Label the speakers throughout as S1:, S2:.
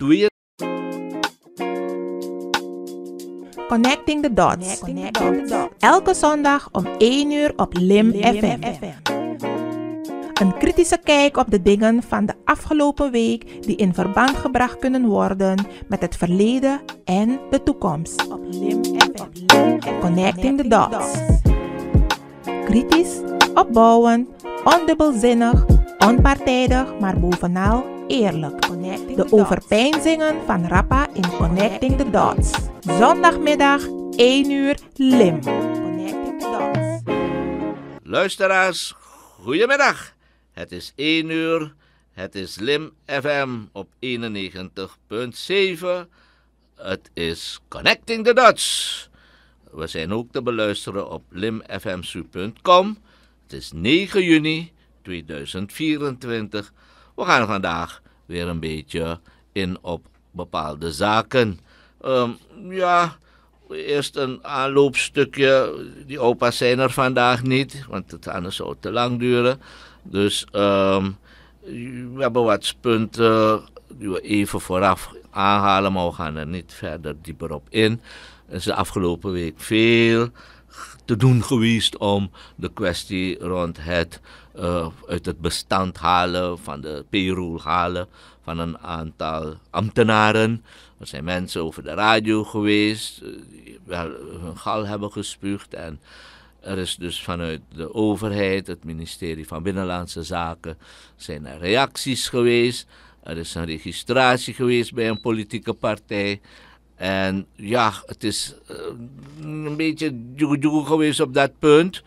S1: Doe je. Connecting the Dots. Elke zondag om 1 uur op Lim, FM. Een kritische kijk op de dingen van de afgelopen week die in verband gebracht kunnen worden met het verleden en de toekomst. Op FM. Connecting the Dots. Kritisch, opbouwend, ondubbelzinnig, onpartijdig, maar bovenal eerlijk de overpeinzingen van Rappa in Connecting the Dots. Zondagmiddag 1 uur Lim. Connecting the Dots.
S2: Luisteraars, goedemiddag. Het is 1 uur. Het is Lim FM op 91.7. Het is Connecting the Dots. We zijn ook te beluisteren op limfmsu.com. Het is 9 juni 2024. We gaan vandaag weer een beetje in op bepaalde zaken. Ehm, ja, eerst een aanloopstukje. Die opa's zijn er vandaag niet, want het anders zo te lang duren. Dus ehm, we hebben wat punten die we even vooraf aanhalen, maar we gaan er niet verder dieper op in. Er is de afgelopen week veel te doen geweest om de kwestie rond het eh, uit het bestand halen, van de payroll halen van een aantal ambtenaren. Er zijn mensen over de radio geweest, eh, die wel hun gal hebben gespuugd. En er is dus vanuit de overheid, het ministerie van Binnenlandse Zaken, zijn er reacties geweest. Er is een registratie geweest bij een politieke partij. En ja, het is eh, een beetje geweest op dat punt.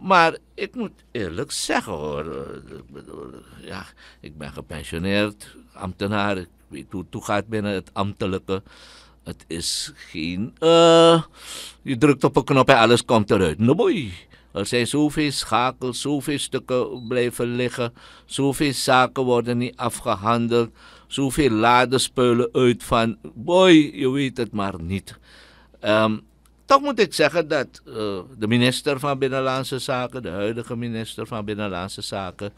S2: Maar ik moet eerlijk zeggen hoor. Eh, ik ja, ik ben gepensioneerd, ambtenaar. Ik weet hoe het toe gaat binnen het ambtelijke. Het is geen. Eh, je drukt op een knop en alles komt eruit. No boy, Er zijn zoveel schakels, zoveel stukken blijven liggen. Zoveel zaken worden niet afgehandeld. Zoveel spullen uit van. Boy, je weet het maar niet. Um, toch moet ik zeggen dat eh, de minister van Binnenlandse Zaken, de huidige minister van Binnenlandse Zaken,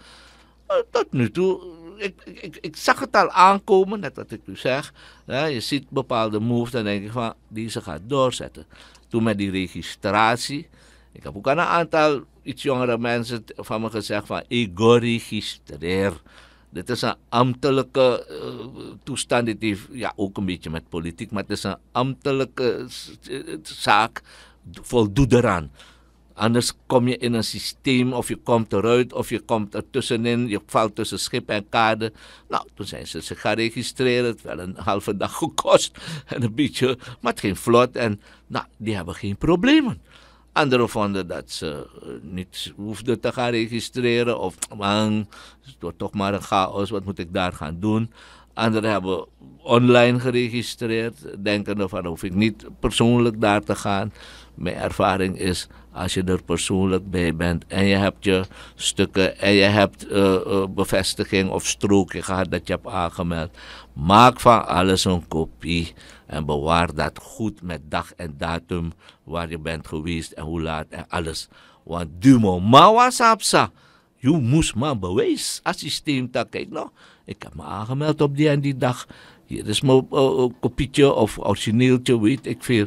S2: eh, tot nu toe, eh, ik, ik, ik, zag het al aankomen, net wat ik nu zeg. je ziet bepaalde moves, dan denk ik van, die ze gaat doorzetten. Toen met die registratie, ik heb ook aan een aantal iets jongere mensen van me gezegd van, ik registreer. Dit is een amptelike eh, toestand dit ja ook een beetje met politiek, maar het is een amptelike eh, eh, zaak voldoende. eraan. Anders kom je in een systeem of je komt eruit of je komt ertussenin, je valt tussen schip en kade. Nou, toen zijn ze zich gaan registreren. Het wel een halve dag gekost en een beetje, maar het ging vlot. En nou, die hebben geen problemen. Anderen vonden dat ze eh, niet hoefden te gaan registreren. Of man, het wordt toch maar een chaos, wat moet ik daar gaan doen? Anderen hebben online geregistreerd, denkende van hoef ik niet persoonlijk daar te gaan. Mijn ervaring is, als je er persoonlijk bij bent en je hebt je stukken en je hebt eh, eh, bevestiging of strookje gehad dat je hebt aangemeld, maak van alles een kopie en bewaar dat goed met dag en datum waar je bent geweest en hoe laat en alles. Want dumo ma wasapsa, Je moest maar bewijs als dat kijk nou. Ik heb me aangemeld op die en die dag. Hier is mijn eh, eh, kopietje of origineeltje, weet ik veel.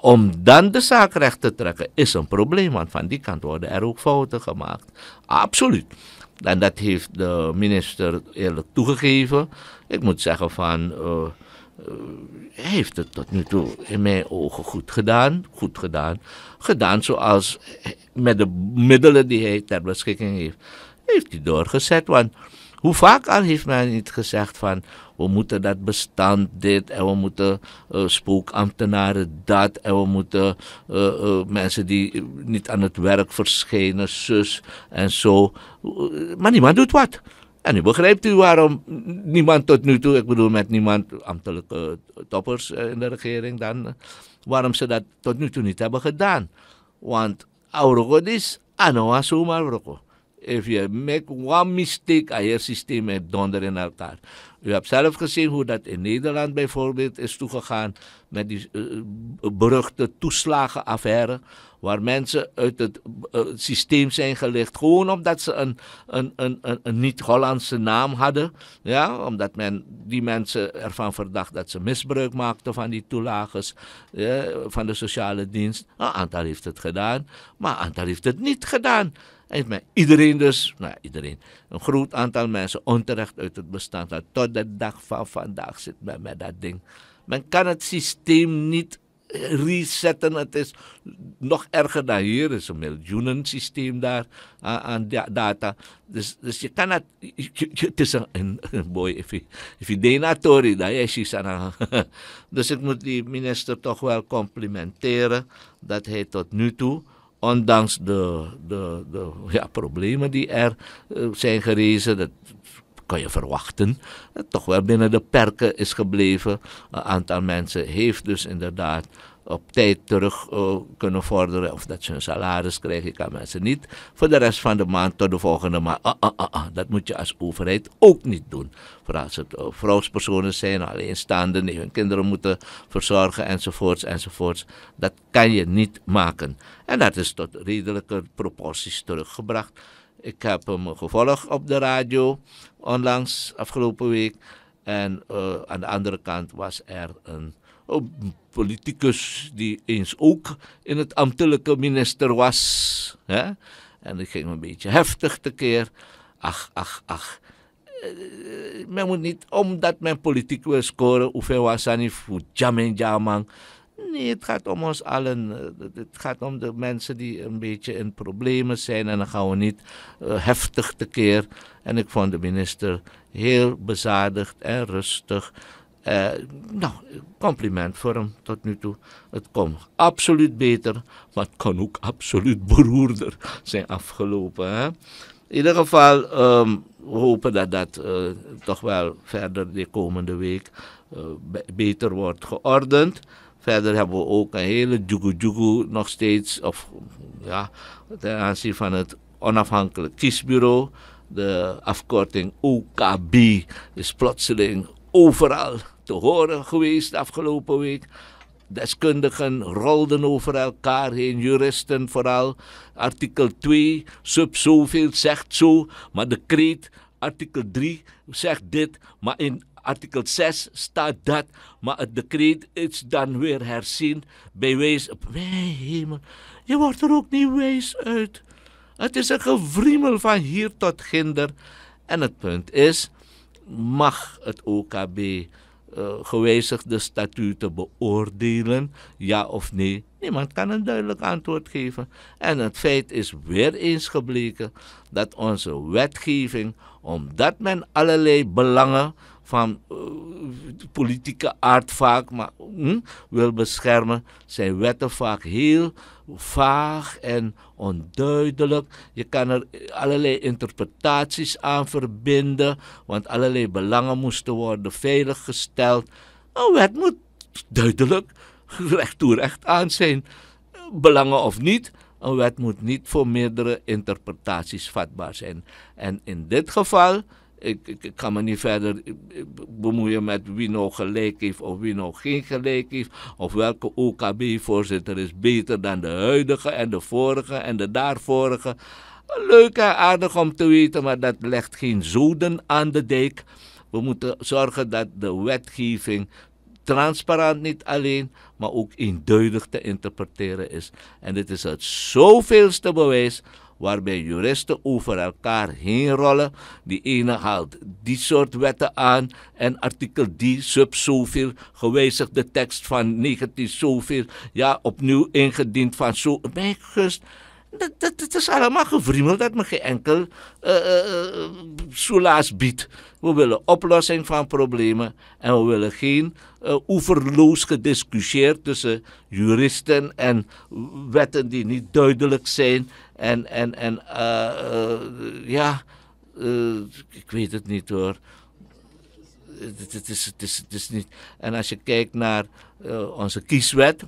S2: Om dan de zaak recht te trekken is een probleem, want van die kant worden er ook fouten gemaakt. Absoluut. En dat heeft de minister eerlijk toegegeven. Ik moet zeggen van, eh, hij eh, heeft het tot nu toe in mijn ogen goed gedaan. Goed gedaan. Gedaan zoals eh, met de middelen die hij ter beschikking heeft. Heeft hij doorgezet. Want hoe vaak al heeft men niet gezegd van we moeten dat bestand dit en we moeten eh, spookambtenaren dat en we moeten mensen die niet aan het werk verschijnen, zus en zo. Maar niemand doet wat. En nu begrijpt u waarom niemand tot nu toe, ik bedoel met niemand ambtelijke toppers eh, in de regering dan, eh, waarom ze dat tot nu toe niet hebben gedaan. Want Auroko is anoa zomaar Auroko. If you make one mistake, je systeem donder in elkaar. U hebt zelf gezien hoe dat in Nederland bijvoorbeeld is toegegaan met die eh, beruchte toeslagenaffaire waar mensen uit het, eh, systeem zijn gelicht. Gewoon omdat ze een, een, een, een, een niet-Hollandse naam hadden. Ja, omdat men die mensen ervan verdacht dat ze misbruik maakten van die toelages van de sociale dienst. Een nou, aantal heeft het gedaan, maar een aantal heeft het niet gedaan heeft men iedereen dus, nou iedereen, een groot aantal mensen onterecht uit het bestand. Tot de dag van vandaag zit men met dat ding. Men kan het systeem niet resetten. Het is nog erger dan hier. Er is een miljoenensysteem daar aan, data. Dus, dus je kan het... Het is een... Boy, if je, if je dan is je Dus ik moet die minister toch wel complimenteren dat hij tot nu toe ondanks de, de, de ja, problemen die er eh, zijn gerezen, dat je verwachten, toch wel binnen de perken is gebleven. Een aantal mensen heeft dus inderdaad op tijd terug eh, kunnen vorderen of dat ze een salaris krijgen. Ik kan mensen niet voor de rest van de maand tot de volgende maand. Ah, ah, ah, dat moet je als overheid ook niet doen. Vooral als het eh, vrouwspersonen zijn, alleenstaanden die hun kinderen moeten verzorgen enzovoorts enzovoorts. Dat kan je niet maken. En dat is tot redelijke proporties teruggebracht. Ik heb hem gevolgd op de radio onlangs afgelopen week. En eh, aan de andere kant was er een, politicus die eens ook in het ambtelijke minister was. Hè? En ik ging een beetje heftig tekeer. Ach, ach, ach. Eh, men moet niet, omdat men politiek wil scoren, hoeveel was aan niet voor jamang jamang. Nee, het gaat om ons allen. Eh, het gaat om de mensen die een beetje in problemen zijn. En dan gaan we niet uh, heftig tekeer. En ik vond de minister heel bezadigd en rustig. Eh, nou, compliment voor hem tot nu toe. Het kon absoluut beter, maar het kon ook absoluut beroerder zijn afgelopen. In ieder geval, um, we hopen dat dat toch wel verder de komende week beter wordt geordend. Verder hebben we ook een hele djoekoe nog steeds, of ja, ten aanzien van het onafhankelijk kiesbureau. De afkorting OKB is plotseling overal te horen geweest de afgelopen week. Deskundigen rolden over elkaar heen, juristen vooral. Artikel 2, sub zoveel zegt zo, maar de kreet, artikel 3 zegt dit, maar in artikel 6 staat dat, maar het decreet is dan weer herzien bij wijze... Mijn hemel, je wordt er ook niet wijs uit. Het is een gevriemel van hier tot ginder. En het punt is, mag het OKB uh, eh, gewijzigde statuten beoordelen, ja of nee? Niemand kan een duidelijk antwoord geven. En het feit is weer eens gebleken dat onze wetgeving, omdat men allerlei belangen van eh, politieke aard vaak, maar hm, wil beschermen. Zijn wetten vaak heel vaag en onduidelijk. Je kan er allerlei interpretaties aan verbinden, want allerlei belangen moesten worden veiliggesteld. Een wet moet duidelijk recht toe recht aan zijn, belangen of niet. Een wet moet niet voor meerdere interpretaties vatbaar zijn. En in dit geval ik, kan me niet verder bemoeien met wie nou gelijk heeft of wie nou geen gelijk heeft. Of welke OKB-voorzitter is beter dan de huidige en de vorige en de daarvorige. Leuk en aardig om te weten, maar dat legt geen zoden aan de dijk. We moeten zorgen dat de wetgeving transparant niet alleen, maar ook eenduidig te interpreteren is. En dit is het zoveelste bewijs waarbij juristen over elkaar heen rollen. Die ene haalt die soort wetten aan en artikel die sub zoveel, gewijzigde tekst van 19 zoveel, ja, opnieuw ingediend van zo. Mijn dat, is allemaal gevriemel dat me geen enkel uh, biedt. We willen oplossing van problemen en we willen geen uh, oeverloos gediscussieerd tussen juristen en wetten die niet duidelijk zijn en, en, en eh, eh, ja, eh, ik weet het niet hoor. Het, is, het, is, het is niet. En als je kijkt naar onze kieswet,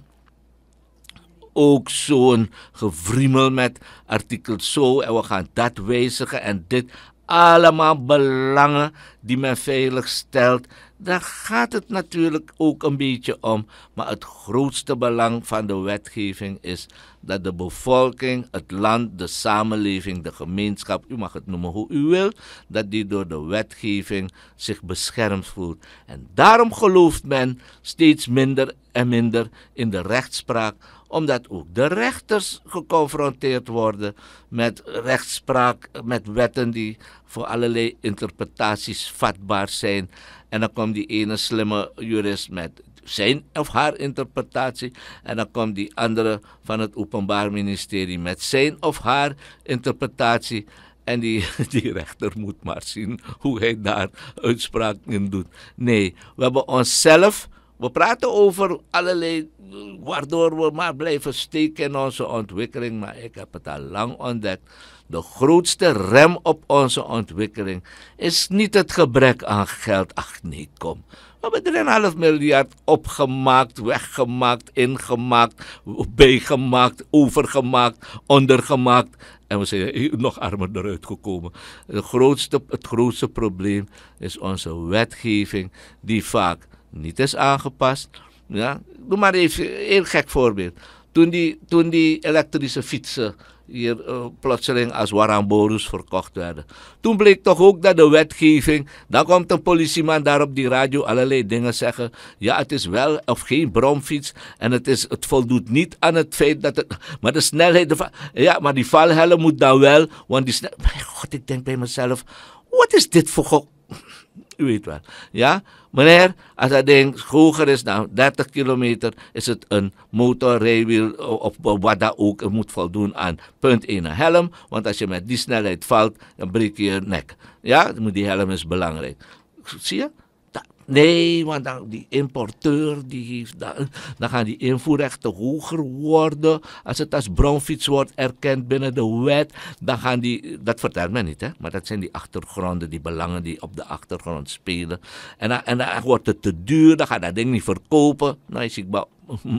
S2: ook zo'n gevriemel met artikel zo en we gaan dat wijzigen en dit. Allemaal belangen die men veilig stelt. Daar gaat het natuurlijk ook een beetje om. Maar het grootste belang van de wetgeving is dat de bevolking, het land, de samenleving, de gemeenschap, u mag het noemen hoe u wilt, dat die door de wetgeving zich beschermd voelt. En daarom gelooft men steeds minder en minder in de rechtspraak, omdat ook de rechters geconfronteerd worden met rechtspraak, met wetten die voor allerlei interpretaties vatbaar zijn. En dan komt die ene slimme jurist met zijn of haar interpretatie. En dan komt die andere van het Openbaar Ministerie met zijn of haar interpretatie. En die, die rechter moet maar zien hoe hij daar uitspraak in doet. Nee, we hebben onszelf. We praten over allerlei. waardoor we maar blijven steken in onze ontwikkeling. Maar ik heb het al lang ontdekt de grootste rem op onze ontwikkeling is niet het gebrek aan geld. Ach nee, kom. We hebben 3,5 miljard opgemaakt, weggemaakt, ingemaakt, bijgemaakt, overgemaakt, ondergemaakt. En we zijn nog armer eruit gekomen. Het grootste, het grootste probleem is onze wetgeving, die vaak niet is aangepast. Ja? Doe maar even een gek voorbeeld. Toen die, toen die elektrische fietsen hier eh, plotseling als waramborus verkocht werden. Toen bleek toch ook dat de wetgeving, dan komt een politieman daar op die radio allerlei dingen zeggen. Ja, het is wel of geen bromfiets en het, is, het voldoet niet aan het feit dat het, maar de snelheid, ja, maar die valhellen moet dan wel, want die snelheid, god, ik denk bij mezelf, wat is dit voor u weet wel. Ja? Meneer, als dat ding hoger is nou dan 30 kilometer, is het een motor, rijwiel of, wat dan ook. Het moet voldoen aan punt 1 helm. Want als je met die snelheid valt, dan breek je je nek. Ja? Die helm is belangrijk. Zie je? Nee, want dan, die importeur die dan, dan gaan die invoerrechten hoger worden. Als het als bronfiets wordt erkend binnen de wet, dan gaan die, dat vertelt men niet hè, maar dat zijn die achtergronden, die belangen die op de achtergrond spelen. En dan, en dan wordt het te duur, dan gaat dat ding niet verkopen. Nou, ik een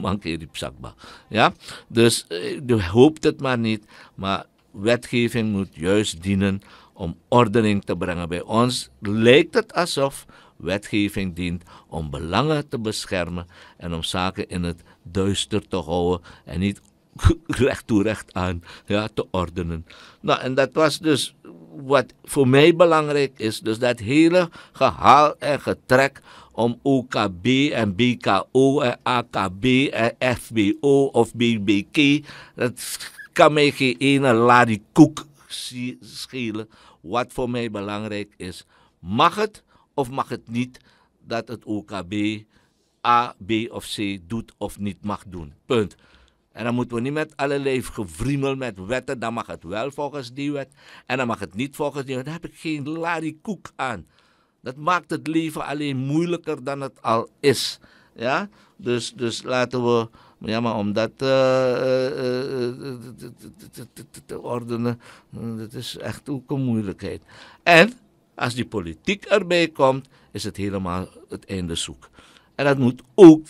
S2: mankeer die zakba. Ja, dus eh, je hoopt het maar niet, maar wetgeving moet juist dienen om ordening te brengen. Bij ons lijkt het alsof wetgeving dient om belangen te beschermen en om zaken in het duister te houden en niet recht toe recht aan ja, te ordenen. Nou, en dat was dus wat voor mij belangrijk is. Dus dat hele gehaal en getrek om OKB en BKO en AKB en FBO of BBK. Dat kan mij geen ene koek schelen. Wat voor mij belangrijk is, mag het of mag het niet dat het OKB A, B of C doet of niet mag doen? Punt. En dan moeten we niet met allerlei gevriemel met wetten. Dan mag het wel volgens die wet. En dan mag het niet volgens die wet. Daar heb ik geen larikoek aan. Dat maakt het leven alleen moeilijker dan het al is. Ja? Dus, dus laten we, ja, maar om dat te ordenen, eh, dat is echt ook een moeilijkheid. En als die politiek erbij komt, is het helemaal het einde zoek. En dat moet ook,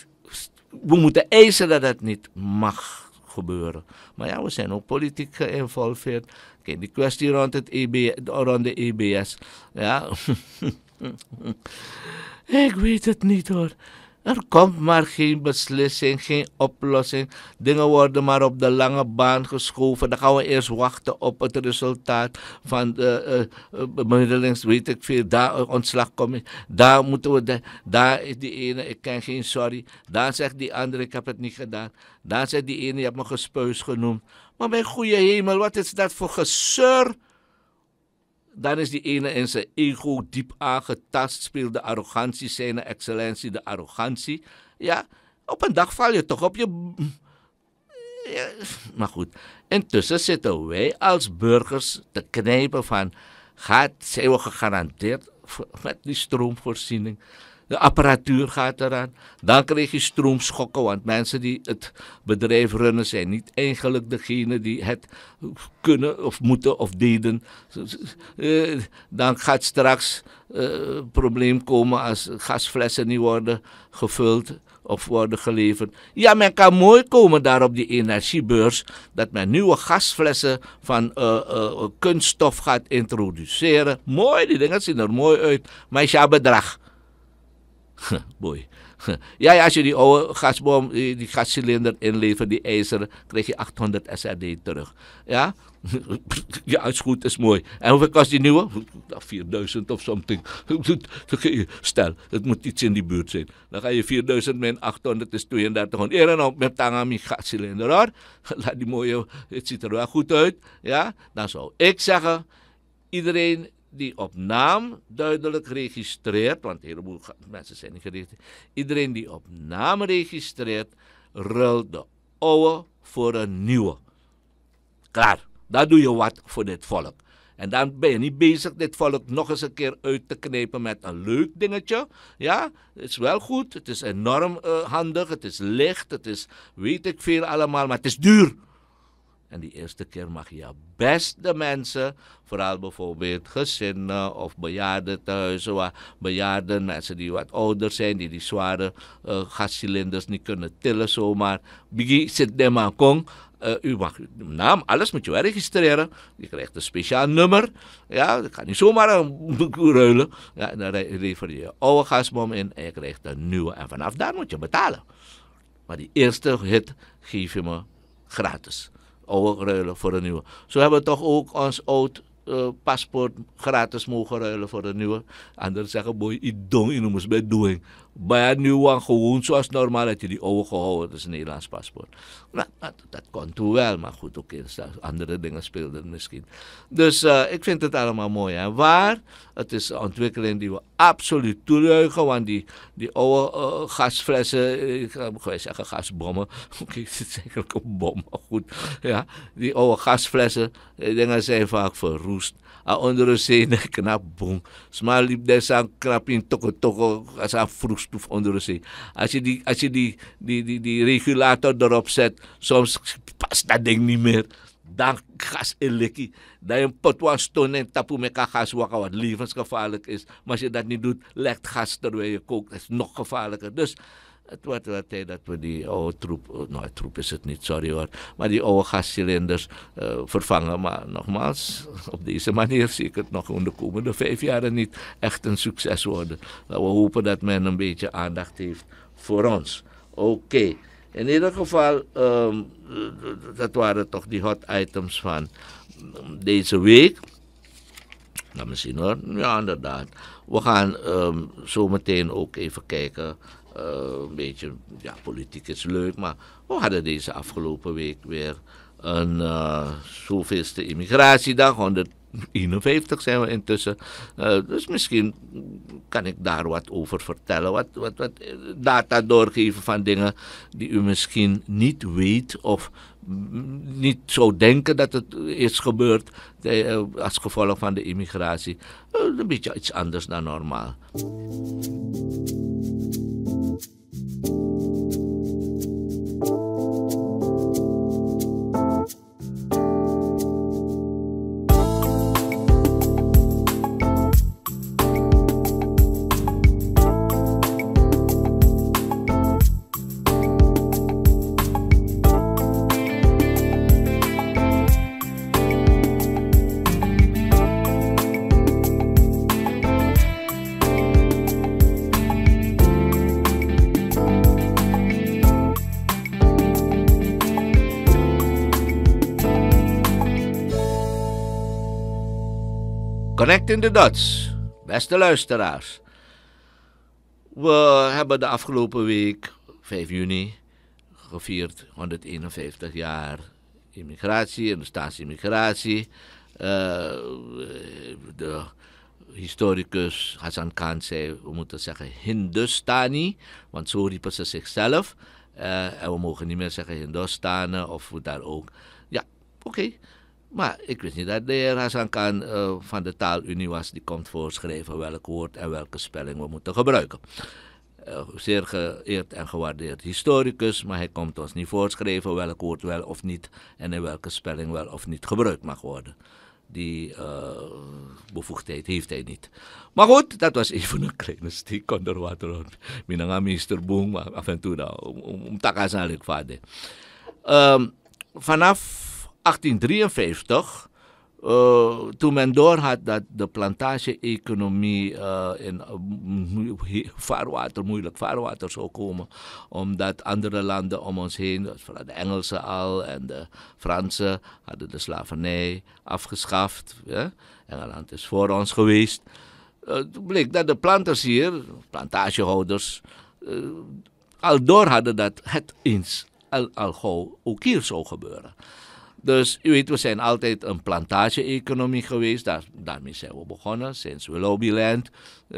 S2: we moeten eisen dat dat niet mag gebeuren. Maar ja, we zijn ook politiek geïnvolveerd. Kijk, die kwestie rond, het EB, rond de EBS. Ja. Ik weet het niet hoor. Er komt maar geen beslissing, geen oplossing. Dingen worden maar op de lange baan geschoven. Dan gaan we eerst wachten op het resultaat van de uh, weet ik veel, daar komen. Daar moeten we, daar is die ene, ik ken geen sorry. Daar zegt die andere, ik heb het niet gedaan. Daar zegt die ene, je hebt me gespeus genoemd. Maar mijn goede hemel, wat is dat voor gesur? Dan is die ene in zijn ego diep aangetast, speelt de arrogantie, zijn excellentie, de arrogantie. Ja, op een dag val je toch op je. maar goed, intussen zitten wij als burgers te knijpen van: gaat, zijn we gegarandeerd met die stroomvoorziening? de apparatuur gaat eraan. Dan krijg je stroomschokken, want mensen die het bedrijf runnen zijn niet eigenlijk degene die het kunnen of moeten of deden. Eh, dan gaat straks uh, probleem komen als gasflessen niet worden gevuld of worden geleverd. Ja, men kan mooi komen daar op die energiebeurs dat men nieuwe gasflessen van eh, kunststof gaat introduceren. Mooi, die dingen zien er mooi uit, maar is jouw bedrag. Boy. ja, ja, als je die oude gasbom, die, gascilinder inlevert, die ijzer, krijg je 800 SRD terug. Ja? je het is goed, is mooi. En hoeveel kost die nieuwe? 4000 nou, of something. Stel, het moet iets in die buurt zijn. Dan ga je 4000 min 800 is 3200. Eer en op met tanga mijn gascilinder hoor. Laat die mooie, het ziet er wel goed uit. Ja? Dan zou ik zeggen, iedereen die op naam duidelijk registreert, want een heleboel mensen zijn niet geregistreerd. Iedereen die op naam registreert, ruilt de oude voor een nieuwe. Klaar, daar doe je wat voor dit volk. En dan ben je niet bezig dit volk nog eens een keer uit te knepen met een leuk dingetje. Ja, het is wel goed, het is enorm eh, handig, het is licht, het is weet ik veel allemaal, maar het is duur. En die eerste keer mag je best de mensen, vooral bijvoorbeeld gezinnen of bejaarden thuizen, bejaarden, mensen die wat ouder zijn, die die zware uh, gascilinders niet kunnen tillen zomaar. Biggie zit de maar kong. Uh, u mag uw naam, alles moet je wel registreren. Je krijgt een speciaal nummer. Ja, dat kan niet zomaar een eh, ruilen. Ja, dan lever je je oude gasbom in en je krijgt een nieuwe. En vanaf daar moet je betalen. Maar die eerste hit geef je me gratis oude ruilen voor de nieuwe. Zo hebben we toch ook ons oud eh, paspoort gratis mogen ruilen voor de nieuwe. Anderen zeggen, boy, ik noem het bij doing bij nu gewoon, gewoon zoals normaal dat je die ogen gehouden. Dat is een Nederlands paspoort. Nou, dat, dat, kon toen wel, maar goed, ook andere dingen speelden misschien. Dus ik eh, vind het allemaal mooi en waar. Het is een ontwikkeling die we absoluut toejuichen, want die, die oude eh, gasflessen, ik eh, ga zeggen gasbommen, oké, het is eigenlijk een bom, maar goed. Ja, die oude gasflessen, die dingen zijn vaak verroest a ondro se na knap bon. Sma liep daar zijn knap in toko toko als een vroegstoef ondro se. Als je, die, als je die, die, die, die regulator erop zet, soms past dat ding niet meer. Dan gas elekkie. Dan een pot was stonen en tapu gas wakker wat levensgevaarlijk is. Maar als je dat niet doet, lekt gas terwijl je kookt. Dat is nog gevaarlijker. Dus... Het wordt wel tijd dat we die oude troep, oh, nou troep is het niet, sorry hoor, maar die oude gascilinders eh, vervangen. Maar nogmaals, op deze manier zie ik het nog in de komende vijf jaren niet echt een succes worden. Maar nou, we hopen dat men een beetje aandacht heeft voor ons. Oké. In ieder geval, ehm, dat waren toch die hot items van deze week. me misschien hoor. Ja, inderdaad. We gaan ehm, zo meteen ook even kijken eh, een beetje, ja, politiek is leuk, maar we hadden deze afgelopen week weer een uh, zoveelste immigratiedag, 151 zijn we intussen. Eh, dus misschien kan ik daar wat over vertellen, wat, wat, wat data doorgeven van dingen die u misschien niet weet of mm, niet zou denken dat het is gebeurd als gevolg van de immigratie. een beetje iets anders dan normaal. you Correct in de Duits. Beste luisteraars. We hebben de afgelopen week, 5 juni, gevierd 151 jaar immigratie en de staatsimmigratie. Eh, de historicus Hassan Khan zei, we moeten zeggen Hindustani, want zo riepen ze zichzelf. Eh, en we mogen niet meer zeggen Hindustanen of daar ook. Ja, oké. Maar ik wist niet dat de heer Hassan Khan eh, van de taalunie was. Die komt voorschrijven welk woord en welke spelling we moeten gebruiken. Eh, zeer geëerd en gewaardeerd historicus, maar hij komt ons niet voorschrijven welk woord wel of niet en in welke spelling wel of niet gebruikt mag worden. Die eh, bevoegdheid heeft hij niet. Maar goed, dat was even een kleine stiek onder water. Minanga meester Boom, af en toe dan. Nou, om, om, vader. Ehm, vanaf 1853, eh, toen men doorhad dat de plantage-economie eh, in eh, vaarwater, moeilijk vaarwater zou komen, omdat andere landen om ons heen, dus de Engelsen al en de Fransen, hadden de slavernij afgeschaft. Ja? Engeland is voor ons geweest. toen bleek dat de planters hier, plantagehouders, al door hadden dat het eens al, al gauw ook hier zou gebeuren. Dus u weet, we zijn altijd een plantage-economie geweest. Daar, daarmee zijn we begonnen, sinds we eh,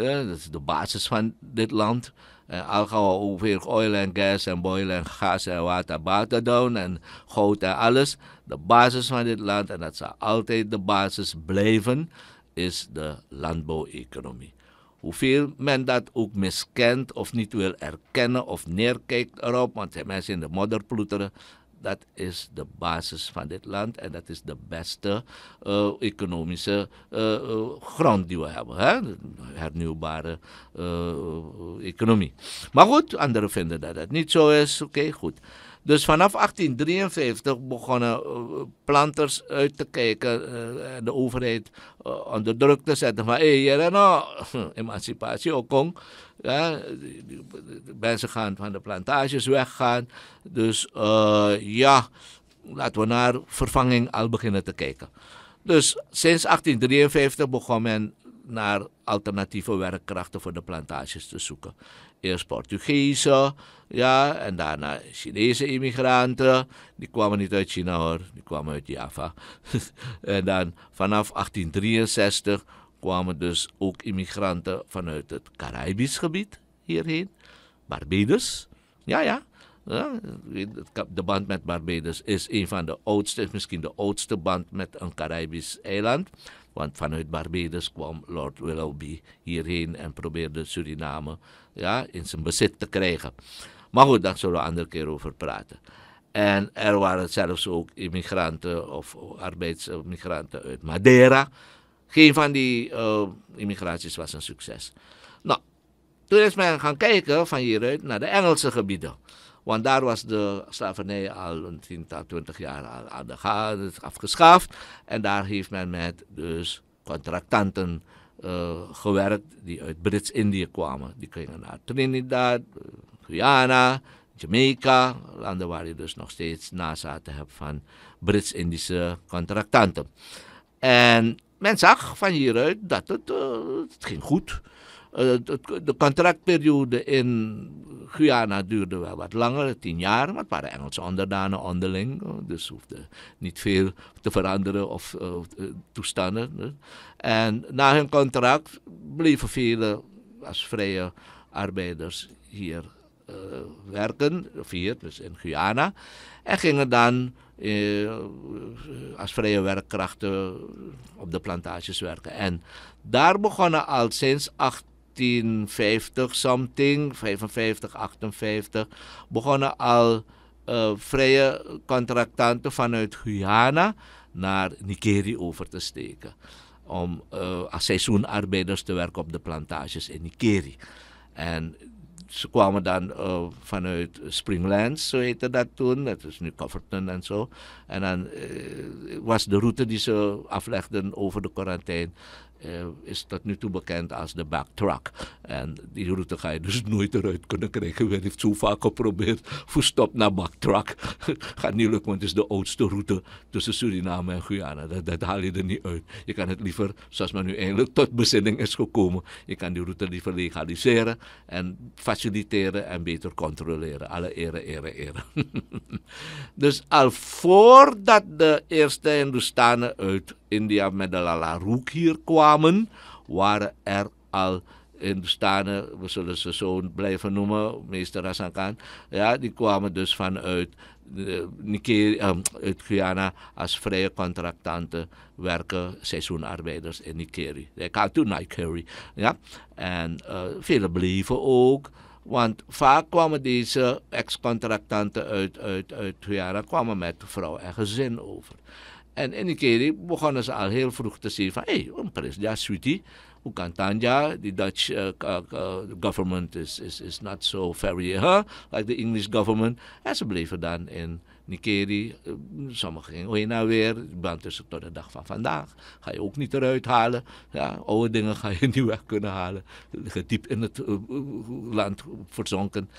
S2: Ja, dat is de basis van dit land. En eh, al gaan we over oil en gas en boil en gas en water, water en goud en alles. De basis van dit land, en dat zal altijd de basis blijven, is de landbouweconomie. Hoeveel men dat ook miskent of niet wil erkennen of neerkijkt erop, want mensen in de modder ploeteren dat is de basis van dit land en dat is de beste eh, economische eh, eh, grond die we hebben. Hè? Hernieuwbare economie. Maar goed, anderen vinden dat dat niet zo is. Oké, goed. Dus vanaf 1853 begonnen eh, planters uit te kijken, eh, de overheid eh, onder druk te zetten. Van hé, hey, nou, emancipatie ook Ja, mensen gaan van de plantages weggaan. Dus ja, laten we naar vervanging al beginnen te kijken. Dus sinds 1853 begon men naar alternatieve werkkrachten voor de plantages te zoeken. Eerst Portugezen, ja, en daarna Chinese immigranten. Die kwamen niet uit China hoor, die kwamen uit Java. en dan vanaf 1863 kwamen dus ook immigranten vanuit het Caribisch gebied hierheen. Barbados, ja, ja. ja de band met Barbados is een van de oudste, misschien de oudste band met een Caribisch eiland. Want vanuit Barbados kwam Lord Willoughby hierheen en probeerde Suriname ja, in zijn bezit te krijgen. Maar goed, daar zullen we een andere keer over praten. En er waren zelfs ook immigranten of arbeidsmigranten uit Madeira. Geen van die eh, immigraties was een succes. Nou, toen is men gaan kijken van hieruit naar de Engelse gebieden. Want daar was de slavernij al een tiental, twintig jaar al aan de gang, afgeschaft. En daar heeft men met dus contractanten eh, gewerkt die uit Brits-Indië kwamen. Die gingen naar Trinidad, eh, Guyana, Jamaica, landen waar je dus nog steeds nazaten hebt van Brits-Indische contractanten. En men zag van hieruit dat het, eh, het ging goed. de contractperiode in Guyana duurde wel wat langer, tien jaar, maar het waren Engelse onderdanen onderling. Dus hoefde niet veel te veranderen of uh, toestanden. En na hun contract bleven vier als vrije arbeiders hier eh, werken, of hier, dus in Guyana. En gingen dan eh, als vrije werkkrachten op de plantages werken. En daar begonnen al sinds 8. 1950 something, 55, 58, begonnen al eh, vrije contractanten vanuit Guyana naar Nigeria over te steken. Om eh, als seizoenarbeiders te werken op de plantages in Nigeria. En ze kwamen dan eh, vanuit Springlands, zo heette dat toen. Dat is nu Coverton en zo. En dan was de route die ze aflegden over de quarantaine eh, is tot nu toe bekend als de backtrack. En die route ga je dus nooit eruit kunnen krijgen. werd heeft zo vaak geprobeerd. Voestop naar backtrack. Gaat niet lukken, want het is de oudste route tussen Suriname en Guyana. Dat, dat, haal je er niet uit. Je kan het liever, zoals men nu eindelijk tot bezinning is gekomen, je kan die route liever legaliseren en faciliteren en beter controleren. Alle ere, ere, ere. dus al voordat de eerste Hindustanen uit India met de Lalaroek hier kwamen, waren er al Hindustanen, we zullen ze zo blijven noemen, meester Hassan Khan. Ja, die kwamen dus vanuit eh, Nigeria, eh, uit Guyana als vrije contractanten werken, seizoenarbeiders in Nigeria. They gaan to Nigeria. Ja? En eh, veel bleven ook. Want vaak kwamen deze ex-contractanten uit, uit, uit Guyana kwamen met vrouw en gezin over. En in die keer begonnen ze al heel vroeg te zien van, hé, hey, een prins, ja, sweetie, hoe kan tanja. Die Dutch eh, eh, government is, is, is not so very, eh, huh? like the English government. En ze bleven dan in Nikeri. Sommigen gingen heen en weer. Band tussen de dag van vandaag. Ga je ook niet eruit halen. Ja, oude dingen ga je niet weg kunnen halen. Gediep in het land verzonken.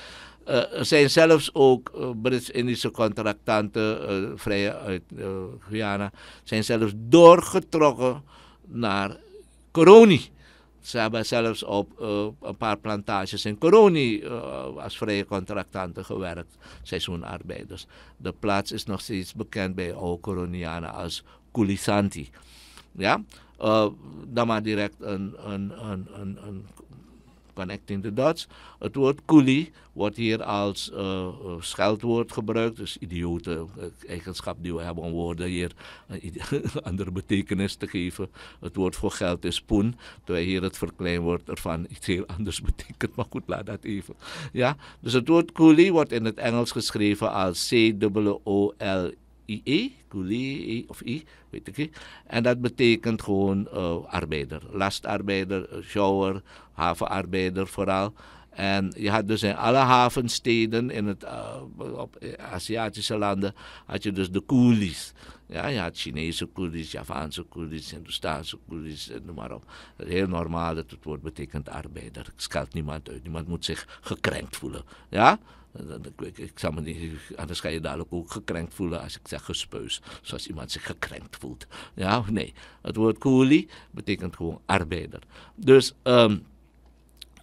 S2: Eh, er zijn zelfs ook uh, Brits-Indische contractanten, vrije eh, uit Guyana, zijn zelfs doorgetrokken naar Coroni. Ze hebben zelfs op een paar plantages in Coroni als vrije contractanten gewerkt, seizoenarbeiders. De plaats is nog steeds bekend bij oude coronianen als Kulisanti. Ja? dan maar direct een, een, een, een, Connecting the Dots. Het woord coolie wordt hier als uh, scheldwoord gebruikt. Dus idiote eh, eigenschap die we hebben om woorden hier een andere betekenis te geven. Het woord voor geld is poen. Terwijl hier het verkleinwoord ervan iets heel anders betekent. Maar goed, laat dat even. Ja? Dus het woord coolie wordt in het Engels geschreven als C-O-L-I. E. IE, Coulé e of I, weet ik niet. En dat betekent gewoon eh, arbeider, lastarbeider, shower, havenarbeider vooral. En je had dus in alle havensteden in het eh, op eh, Aziatische landen had je dus de coolies. Ja, je had Chinese coolies, Javaanse coolies, Hindoestaanse coolies, noem maar op. Heel normaal dat het woord betekent arbeider. Het schelt niemand uit. Niemand moet zich gekrenkt voelen. Ja? Ik, ik, zou me niet, anders ga je dadelijk ook gekrenkt voelen als ik zeg gespeus. Zoals iemand zich gekrenkt voelt. Ja of nee? Het woord coolie betekent gewoon arbeider. Dus ehm,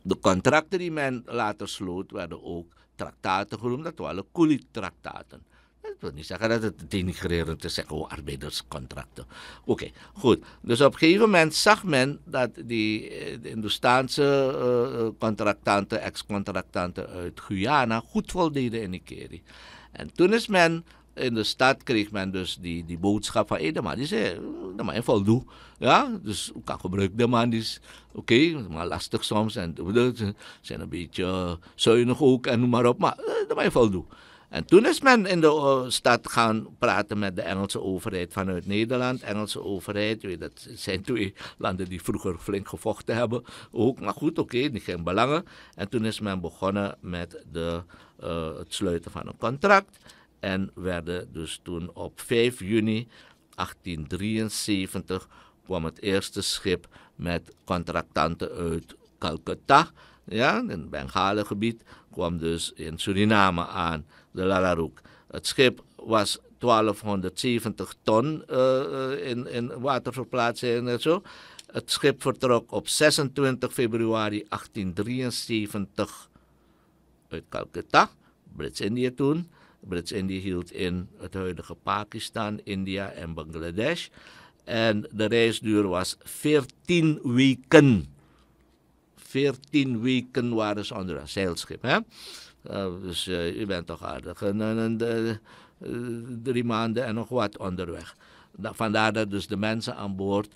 S2: de contracten die men later sloot werden ook traktaten genoemd. Dat waren coolie-traktaten. Dat wil niet zeggen dat het denigrerend is, zeggen, oh, arbeiderscontracten. Oké, goed. Dus op een gegeven moment zag men dat die eh, de eh, eh, contractanten, ex-contractanten uit Guyana goed voldeden in Ikeri. En toen is men in de stad kreeg men dus die, die boodschap van hey, de man is de man voldoe. Ja, dus ik kan gebruik de man is oké, maar lastig soms en ze zijn een beetje zuinig ook en noem maar op, maar de man voldoe. En toen is men in de eh, stad gaan praten met de Engelse overheid vanuit Nederland. Engelse overheid, weet, dat zijn twee landen die vroeger flink gevochten hebben. Ook, maar goed, oké, niet geen belangen. En toen is men begonnen met de, uh, het sluiten van een contract. En werden dus toen op 5 juni 1873 kwam het eerste schip met contractanten uit Calcutta. Ja, in het gebied, kwam dus in Suriname aan de Lalaroek. Het schip was 1270 ton eh, eh, in, in waterverplaatsing en zo. Het schip vertrok op 26 februari 1873 uit Calcutta, Brits-Indië toen. Brits-Indië hield in het huidige Pakistan, India en Bangladesh. En de reisduur was 14 weken. 14 weken waren ze onder een zeilschip. Hè? Eh, dus eh, u bent toch aardig. En, de, eh, drie maanden en nog wat onderweg. Nou, vandaar dat dus de mensen aan boord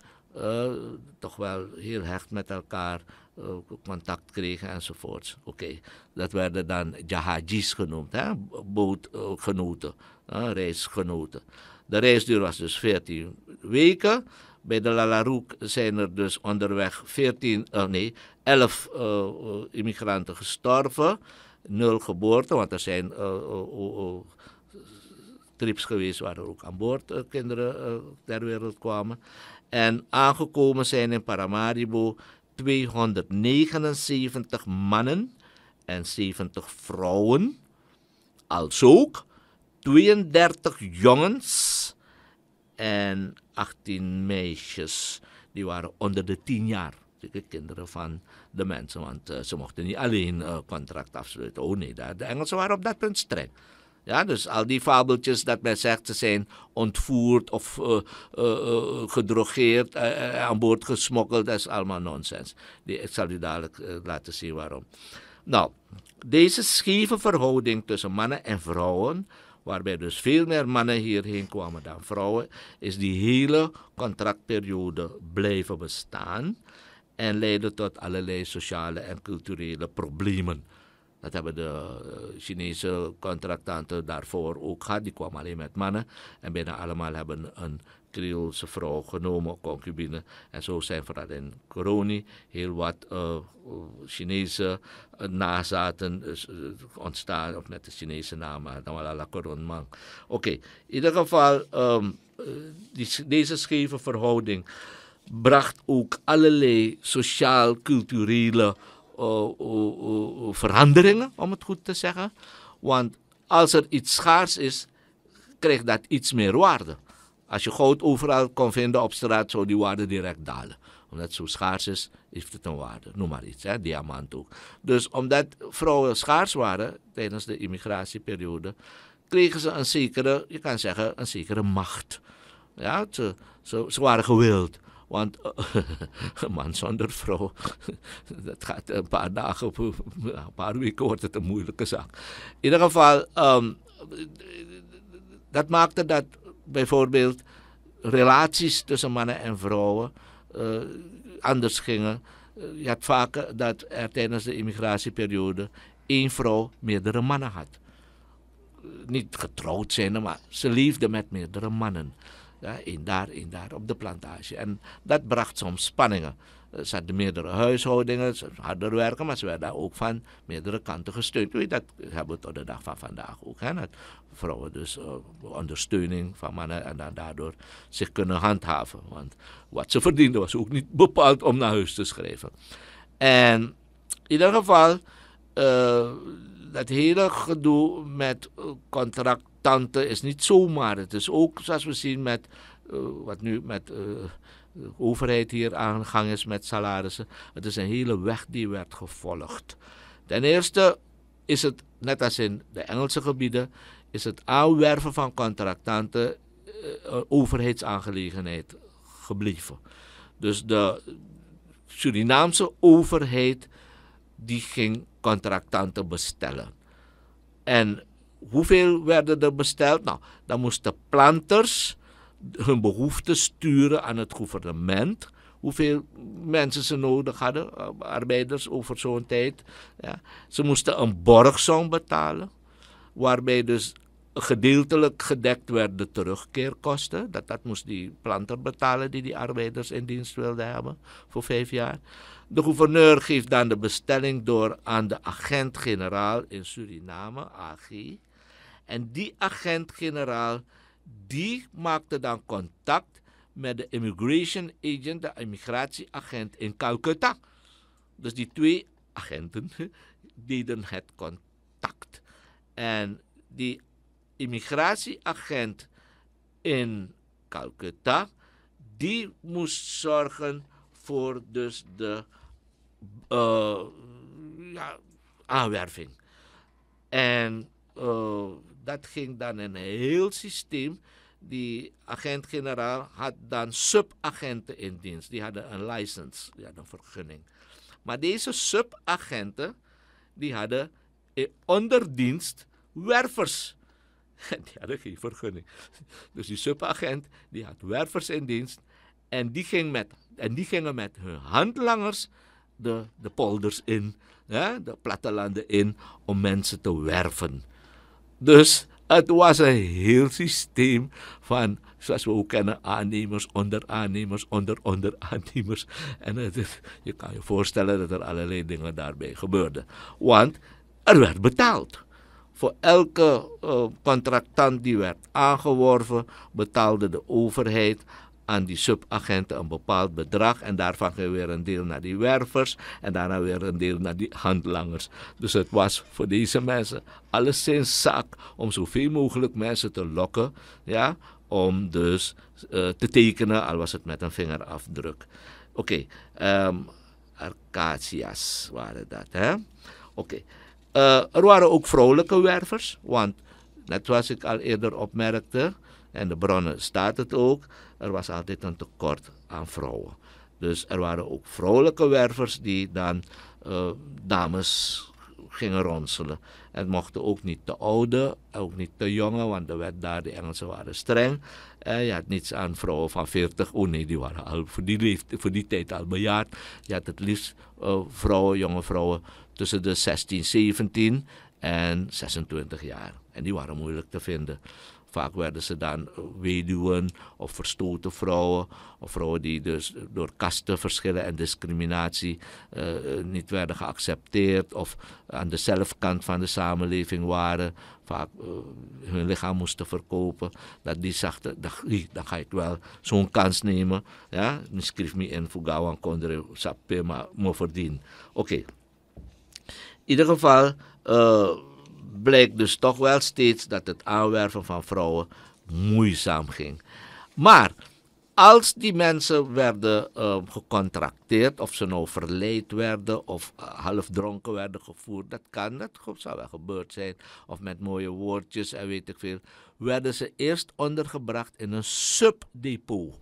S2: toch wel heel hecht met elkaar contact kregen enzovoorts. Oké, dat werden dan jahajis genoemd, hè? bootgenoten, reisgenoten. De reisduur was dus 14 weken. Bij de Lalarouk zijn er dus onderweg 14, nee, 11 immigranten gestorven nul geboorten, want er zijn eh, eh, trips geweest waar er ook aan boord eh, kinderen ter wereld kwamen. En aangekomen zijn in Paramaribo 279 mannen en 70 vrouwen, als ook 32 jongens en 18 meisjes. Die waren onder de 10 jaar kinderen van de mensen. Want eh, ze mochten niet alleen uh, contract afsluiten. Oh nee, de Engelsen waren op dat punt streng. Ja, dus al die fabeltjes dat men zegt ze zijn ontvoerd of eh, gedrogeerd, aan boord gesmokkeld, dat is allemaal nonsens. Die, ik zal u dadelijk laten zien waarom. Nou, deze scheve verhouding tussen mannen en vrouwen, waarbij dus veel meer mannen hierheen kwamen dan vrouwen, is die hele contractperiode blijven bestaan en leidde tot allerlei sociale en culturele problemen. Dat hebben de eh, Chinese contractanten daarvoor ook gehad. Die kwamen alleen met mannen. En bijna allemaal hebben een Creoolse vrouw genomen, concubine. En zo zijn vooral in Coroni heel wat eh, Chinese eh, nazaten ontstaan. Of met de Chinese naam, la Coronman. Oké, in ieder geval ehm, deze scheve verhouding bracht ook allerlei sociaal-culturele eh, eh, eh, veranderingen, om het goed te zeggen. Want als er iets schaars is, krijgt dat iets meer waarde. Als je goud overal kon vinden op straat, zou die waarde direct dalen. Omdat het zo schaars is, heeft het een waarde. Noem maar iets, hè? diamant ook. Dus omdat vrouwen schaars waren tijdens de immigratieperiode, kregen ze een zekere, je kan zeggen, een zekere macht. Ja, ze, ze waren gewild. Want eh, een man zonder vrouw, dat gaat een paar dagen, een paar weken wordt het een moeilijke zaak. In ieder geval, ehm, dat maakte dat bijvoorbeeld relaties tussen mannen en vrouwen eh, anders gingen. Je had vaak dat er tijdens de immigratieperiode één vrouw meerdere mannen had. Niet getrouwd zijn, maar ze liefde met meerdere mannen. Ja, in daar, in daar op de plantage. En dat bracht soms spanningen. Ze hadden meerdere huishoudingen, ze harder werken, maar ze werden ook van meerdere kanten gesteund. dat hebben we tot de dag van vandaag ook. Hè? Dat vrouwen dus eh, ondersteuning van mannen en dan daardoor zich kunnen handhaven. Want wat ze verdienden was ook niet bepaald om naar huis te schrijven. En in ieder geval, eh, dat hele gedoe met eh, contract tante is niet zomaar. Het is ook, zoals we zien met eh, wat nu met eh, de overheid hier aan de gang is met salarissen. Het is een hele weg die werd gevolgd. Ten eerste is het, net als in de Engelse gebieden, is het aanwerven van contractanten eh, een overheidsaangelegenheid gebleven. Dus de Surinaamse overheid die ging contractanten bestellen. En hoeveel werden er besteld? Nou, dan moesten planters hun behoeften sturen aan het gouvernement. Hoeveel mensen ze nodig hadden, eh, arbeiders over zo'n tijd. Ja. Ze moesten een borgsom betalen, waarbij dus gedeeltelijk gedekt werden de terugkeerkosten. Dat, dat moest die planter betalen die die arbeiders in dienst wilde hebben voor vijf jaar. De gouverneur geeft dan de bestelling door aan de agent-generaal in Suriname, AG. En die agent-generaal, die maakte dan contact met de immigration agent, de immigratieagent in Calcutta. Dus die twee agenten deden het contact. En die immigratieagent in Calcutta, die moest zorgen voor dus de uh, ja, aanwerving. En uh, dat ging dan een heel systeem. Die agent-generaal had dan subagenten in dienst. Die hadden een license, die een vergunning. Maar deze subagenten, die hadden eh, onder dienst wervers. Die hadden geen vergunning. Dus die subagent, die had wervers in dienst. En die, ging met, en die gingen met hun handlangers de, de polders in, de plattelanden in, om mensen te werven. Dus het was een heel systeem van, zoals we ook kennen, aannemers, onderaannemers, onderaannemers. En je kan je voorstellen dat er allerlei dingen daarbij gebeurden. Want er werd betaald. Voor elke eh, contractant die werd aangeworven, betaalde de overheid aan die subagenten een bepaald bedrag. En daarvan ging weer een deel naar die wervers. En daarna weer een deel naar die handlangers. Dus het was voor deze mensen alleszins zaak om zoveel mogelijk mensen te lokken. Ja, om dus eh, te tekenen, al was het met een vingerafdruk. Oké, okay, um, ehm, Arcatias waren dat. Hè? Oké. Eh, er waren ook vrouwelijke wervers, want net zoals ik al eerder opmerkte, en de bronnen staat het ook, er was altijd een tekort aan vrouwen. Dus er waren ook vrouwelijke wervers die dan eh, dames gingen ronselen. Het mochten ook niet te oude, ook niet te jonge, want de wet daar, de Engelsen waren streng. En eh, je had niets aan vrouwen van 40, oh nee, die waren al voor die, leeftijd, voor die tijd al bejaard. Je had het liefst eh, vrouwen, jonge vrouwen tussen de 16, 17 en 26 jaar. En die waren moeilijk te vinden. Vaak werden ze dan weduwen of verstoten vrouwen. Of vrouwen die dus door kastenverschillen en discriminatie eh, eh, niet werden geaccepteerd. Of aan de zelfkant van de samenleving waren. Vaak eh, hun lichaam moesten verkopen. Dat die zachte, dan ga ik wel zo'n kans nemen. Ja, nu schreef me in Fugawan Kondre, Sapema, me verdienen. Oké. In ieder geval blijkt dus toch wel steeds dat het aanwerven van vrouwen moeizaam ging. Maar als die mensen werden ehm, gecontracteerd, of ze nou verleid werden of eh, half dronken werden gevoerd, dat kan, dat zou wel gebeurd zijn, of met mooie woordjes en weet ik veel, werden ze eerst ondergebracht in een subdepot.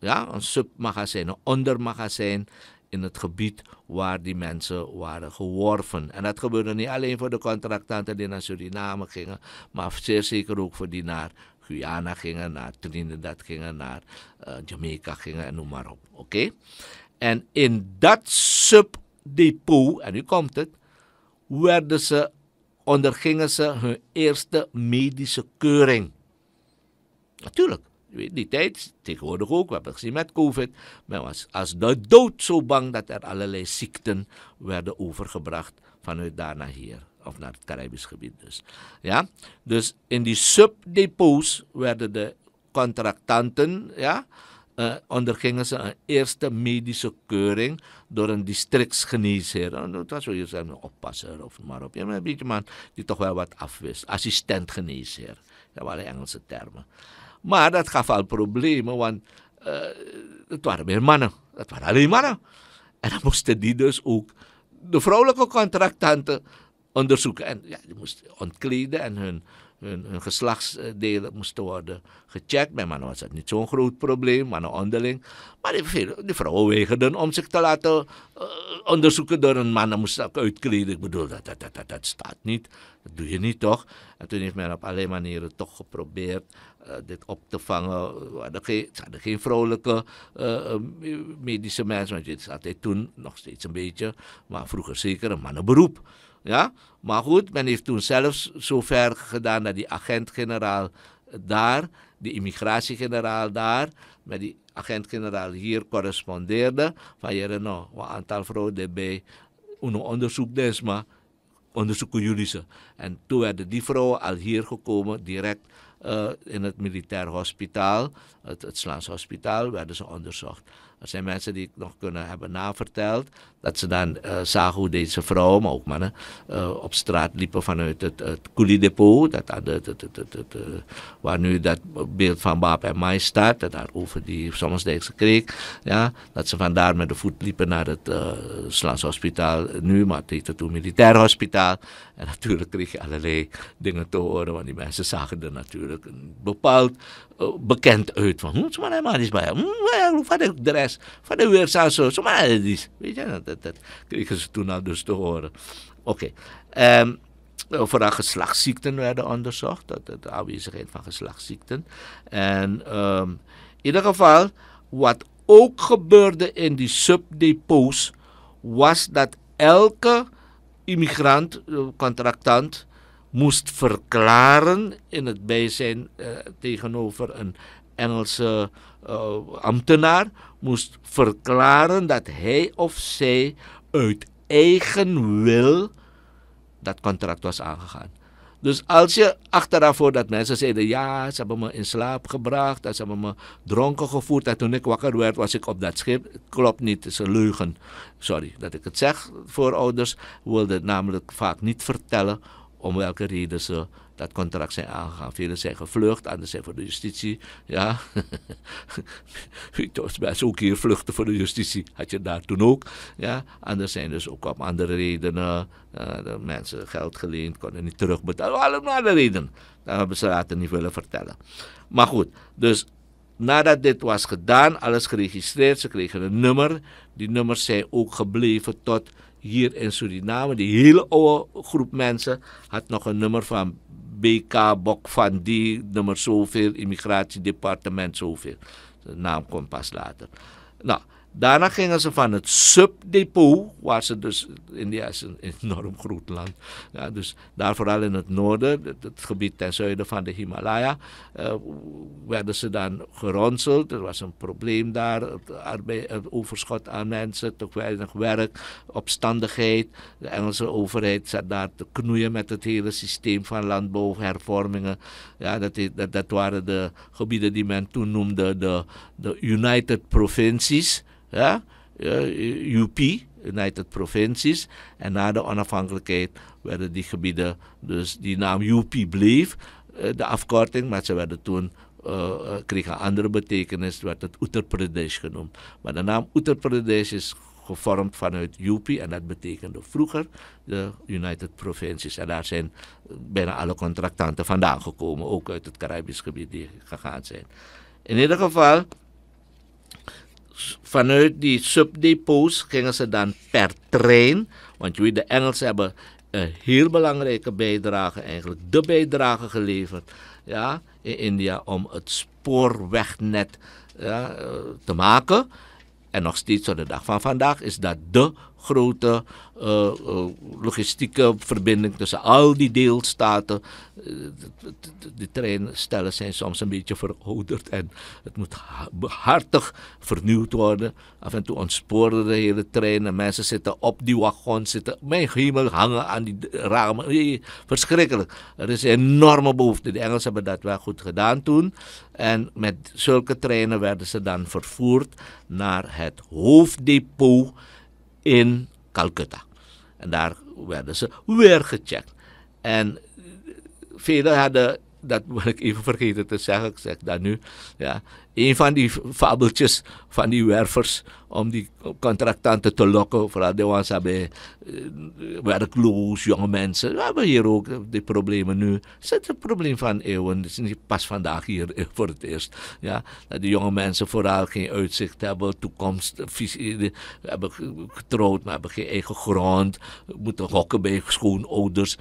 S2: Ja, een submagazijn, een ondermagazijn in het gebied waar die mensen waren geworven. En dat gebeurde niet alleen voor de contractanten die naar Suriname gingen, maar zeer zeker ook voor die naar Guyana gingen, naar Trinidad gingen, naar eh, Jamaica gingen en noem maar op. Oké? En in dat subdepot, en nu komt het, werden ze, ondergingen ze hun eerste medische keuring. Natuurlijk die tijd, tegenwoordig ook, we hebben gezien met COVID, men was als de dood zo bang dat er allerlei ziekten werden overgebracht vanuit daar naar hier. Of naar het Caribisch gebied dus. Ja? Dus in die subdepots werden de contractanten, ja, eh, ondergingen ze een eerste medische keuring door een districtsgeneesheer. Nou, dat was zoiets een oppasser of maar op. Ja, maar een beetje man die toch wel wat afwist. Assistentgeneesheer. Dat waren Engelse termen. Maar dat gaf al problemen, want eh, het waren meer mannen. Het waren alleen mannen. En dan moesten die dus ook de vrouwelijke contractanten onderzoeken. En ja, die moesten ontkleden en hun, hun, geslachtsdelen moesten worden gecheckt. Bij mannen was dat niet zo'n groot probleem, mannen onderling. Maar die, die vrouwen weigerden om zich te laten eh, onderzoeken door een man. Dan moest ook uitkleden. Ik bedoel, dat, dat, dat, dat, staat niet. Dat doe je niet, toch? En toen heeft men op allerlei manieren toch geprobeerd uh, dit op te vangen. het hadden geen, ze hadden geen vrouwelijke eh, eh, medische mensen, want dit zat hij toen nog steeds een beetje, maar vroeger zeker een mannenberoep. Ja? Maar goed, men heeft toen zelfs zover gedaan dat die agent-generaal daar, die immigratiegeneraal daar, met die agent-generaal hier correspondeerde. Van je nou, een aantal vrouwen erbij, een nou onderzoek desma, onderzoeken jullie ze. En toen werden die vrouwen al hier gekomen, direct eh, in het militair hospitaal, het, het Slaans hospitaal, werden dus ze onderzocht. Er zijn mensen die ik nog kunnen hebben naverteld. Dat ze dan eh, zagen hoe deze vrouwen, maar ook mannen, eh, op straat liepen vanuit het, het Depot. Dat, waar nu dat beeld van Baap en Mai staat. Dat daar over die Sommersdijkse kreek. Ja, dat ze vandaar met de voet liepen naar het uh, eh, Slans Hospitaal nu. Maar het heette toen Militair Hospitaal. En natuurlijk kreeg je allerlei dingen te horen. Want die mensen zagen er natuurlijk een bepaald bekend uit. Van, hm, maar hij maar is bij hm, hoe Hm, ik de rest les van de werkzaamheden, zo. zo maar is. Weet je, dat, dat kregen ze toen al dus te horen. Oké. Okay. Um, ehm, eh, vooral geslachtsziekten werden onderzocht, dat, dat de aanwezigheid van geslachtsziekten. En ehm, in ieder geval, wat ook gebeurde in die subdepots, was dat elke immigrant, eh, contractant, moest verklaren in het bijzijn eh, tegenover een Engelse uh, ambtenaar moest verklaren dat hij of zij uit eigen wil dat contract was aangegaan. Dus als je achteraf voor dat mensen zeiden: Ja, ze hebben me in slaap gebracht, dat ze hebben me dronken gevoerd. En toen ik wakker werd, was ik op dat schip. Klopt niet, het is een leugen. Sorry dat ik het zeg. Voor ouders wilden namelijk vaak niet vertellen om welke reden ze dat contract zijn aangegaan. Velen zijn gevlucht, anderen zijn voor de justitie. Ja, Victor is ook hier vluchten voor de justitie. Had je daar toen ook. Ja, anderen zijn dus ook om andere redenen. Uh, de mensen geld geleend, konden niet terugbetalen. Allemaal andere redenen. Dat hebben ze later niet willen vertellen. Maar goed, dus nadat dit was gedaan, alles geregistreerd, ze kregen een nummer. Die nummers zijn ook gebleven tot hier in Suriname. Die hele oude groep mensen had nog een nummer van BK Bok van die, nummer zoveel, immigratiedepartement zoveel. De naam komt pas later. Nou, Daarna gingen ze van het subdepot, waar ze dus, India is een enorm groot land, ja, dus daar vooral in het noorden, het, gebied ten zuiden van de Himalaya, eh, werden ze dan geronseld. Er was een probleem daar, het, overschot aan mensen, te weinig werk, opstandigheid. De Engelse overheid zat daar te knoeien met het hele systeem van landbouwhervormingen. Ja, dat, dat, dat waren de gebieden die men toen noemde de, de United Provincies ja, UP, United Provincies. En na de onafhankelijkheid werden die gebieden, dus die naam UP bleef, eh, de afkorting, maar ze werden toen uh, eh, een eh, andere betekenis, werd het Uttar Pradesh genoemd. Maar de naam Uttar Pradesh is gevormd vanuit UP en dat betekende vroeger de United Provinces. En daar zijn bijna alle contractanten vandaan gekomen, ook uit het Caribisch gebied die gegaan zijn. In ieder geval, vanuit die subdepots gingen ze dan per trein. Want jullie de Engelsen hebben een heel belangrijke bijdrage, eigenlijk de bijdrage geleverd ja, in India om het spoorwegnet ja, eh, te maken. En nog steeds tot de dag van vandaag is dat de grote eh, eh, logistieke verbinding tussen al die deelstaten. Eh, de, treinstellen zijn soms een beetje verouderd en het moet hartig vernieuwd worden. Af en toe ontsporen de hele treinen. Mensen zitten op die wagons, zitten, mijn hemel, hangen aan die ramen. verschrikkelijk. Er is een enorme behoefte. De Engelsen hebben dat wel goed gedaan toen. En met zulke treinen werden ze dan vervoerd naar het hoofddepot in Calcutta. En daar werden ze weer gecheckt. En eh, velen hadden, dat wil ik even vergeten te zeggen, ik zeg dat nu, ja, een van die fabeltjes van die wervers om die contractanten te lokken. Vooral de ones bij eh, werkloos, jonge mensen. We hebben hier ook die problemen nu. Het is een probleem van eeuwen. Het is niet pas vandaag hier eh, voor het eerst. Ja, dat die jonge mensen vooral geen uitzicht hebben, toekomst, visie, eh, hebben getrouwd, maar hebben geen eigen grond. Moeten hokken bij schoonouders.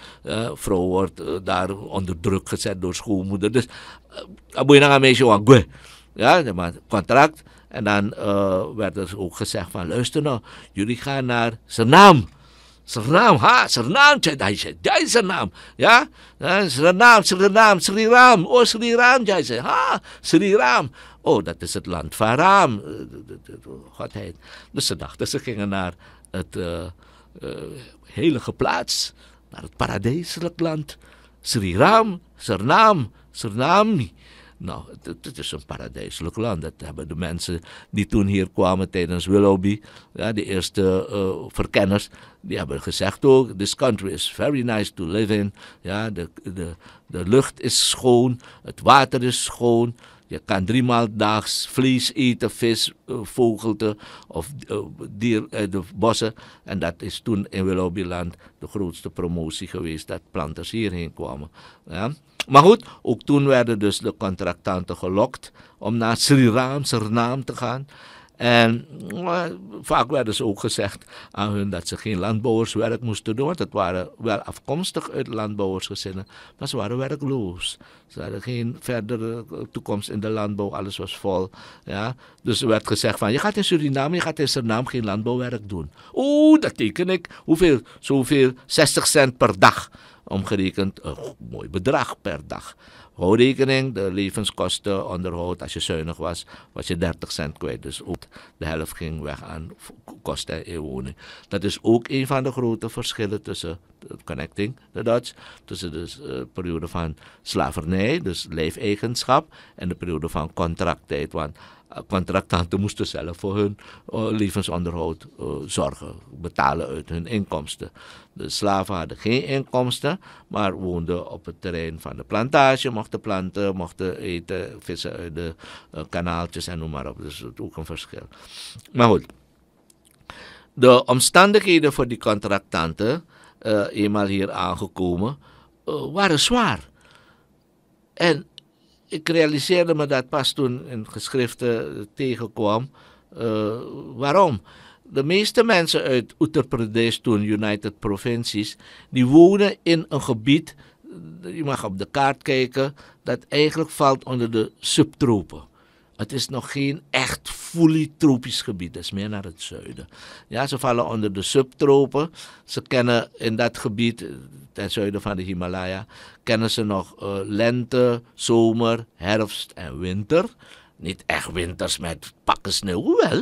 S2: vrouw wordt daar onder druk gezet door schoonmoeder. Dus, dan moet je naar een meisje, ja, maar contract. En dan uh, werd dus ook gezegd van luister nou, jullie gaan naar sernam sernam ha, sernam jij zei, jij Suriname, ja, sernam sri ram oh ram jij zei, ha, ram oh dat is het land van ram eh, godheid. Dus ze dachten, ze gingen naar het uh, uh, heilige plaats, naar het paradijselijk land, sri Ram, sernam niet nou, het, is een paradijselijk land. Dat hebben de mensen die toen hier kwamen tijdens Willoughby, ja, de eerste eh, verkenners, die hebben gezegd ook, this country is very nice to live in. Ja, de, de, de lucht is schoon, het water is schoon. Je kan driemaal daags vlees eten, vis, eh, vogelte of eh, dier eh, de bossen. En dat is toen in Willoughbyland de grootste promotie geweest dat planters hierheen kwamen. Ja. Maar goed, ook toen werden dus de contractanten gelokt om naar Sri Ram, naam te gaan. En eh, vaak werden ze ook gezegd aan hun dat ze geen landbouwerswerk moesten doen. Want het waren wel afkomstig uit landbouwersgezinnen, maar ze waren werkloos. Ze hadden geen verdere eh, toekomst in de landbouw, alles was vol. Ja? Dus er werd gezegd van, je gaat in Suriname, je gaat in Suriname geen landbouwwerk doen. Oeh, dat teken ik. Hoeveel? Zoveel 60 cent per dag. Omgerekend een mooi bedrag per dag. Hou rekening, de levenskosten, onderhoud, als je zuinig was, was je 30 cent kwijt. Dus ook de helft ging weg aan kosten in woning. Dat is ook een van de grote verschillen tussen connecting the Dutch, tussen de eh, periode van slavernij, dus lijfeigenschap, en de periode van contracttijd. Want contractanten moesten zelf voor hun eh, levensonderhoud eh, zorgen, betalen uit hun inkomsten. De slaven hadden geen inkomsten, maar woonden op het terrein van de plantage, mochten planten, mochten eten, vissen uit de eh, kanaaltjes en noem maar op. Dus dat is ook een verschil. Maar goed, de omstandigheden voor die contractanten, eenmaal hier aangekomen, waren zwaar. En ik realiseerde me dat pas toen in geschriften eh, tegenkwam. Eh, waarom? De meeste mensen uit Uttar Pradesh, toen United Provincies, die wonen in een gebied, eh, je mag op de kaart kijken, dat eigenlijk valt onder de subtropen. Het is nog geen echt fully tropisch gebied, het is meer naar het zuiden. Ja, ze vallen onder de subtropen. Ze kennen in dat gebied, ten zuiden van de Himalaya, kennen ze nog eh, lente, zomer, herfst en winter. Niet echt winters met pakken sneeuw, hoewel,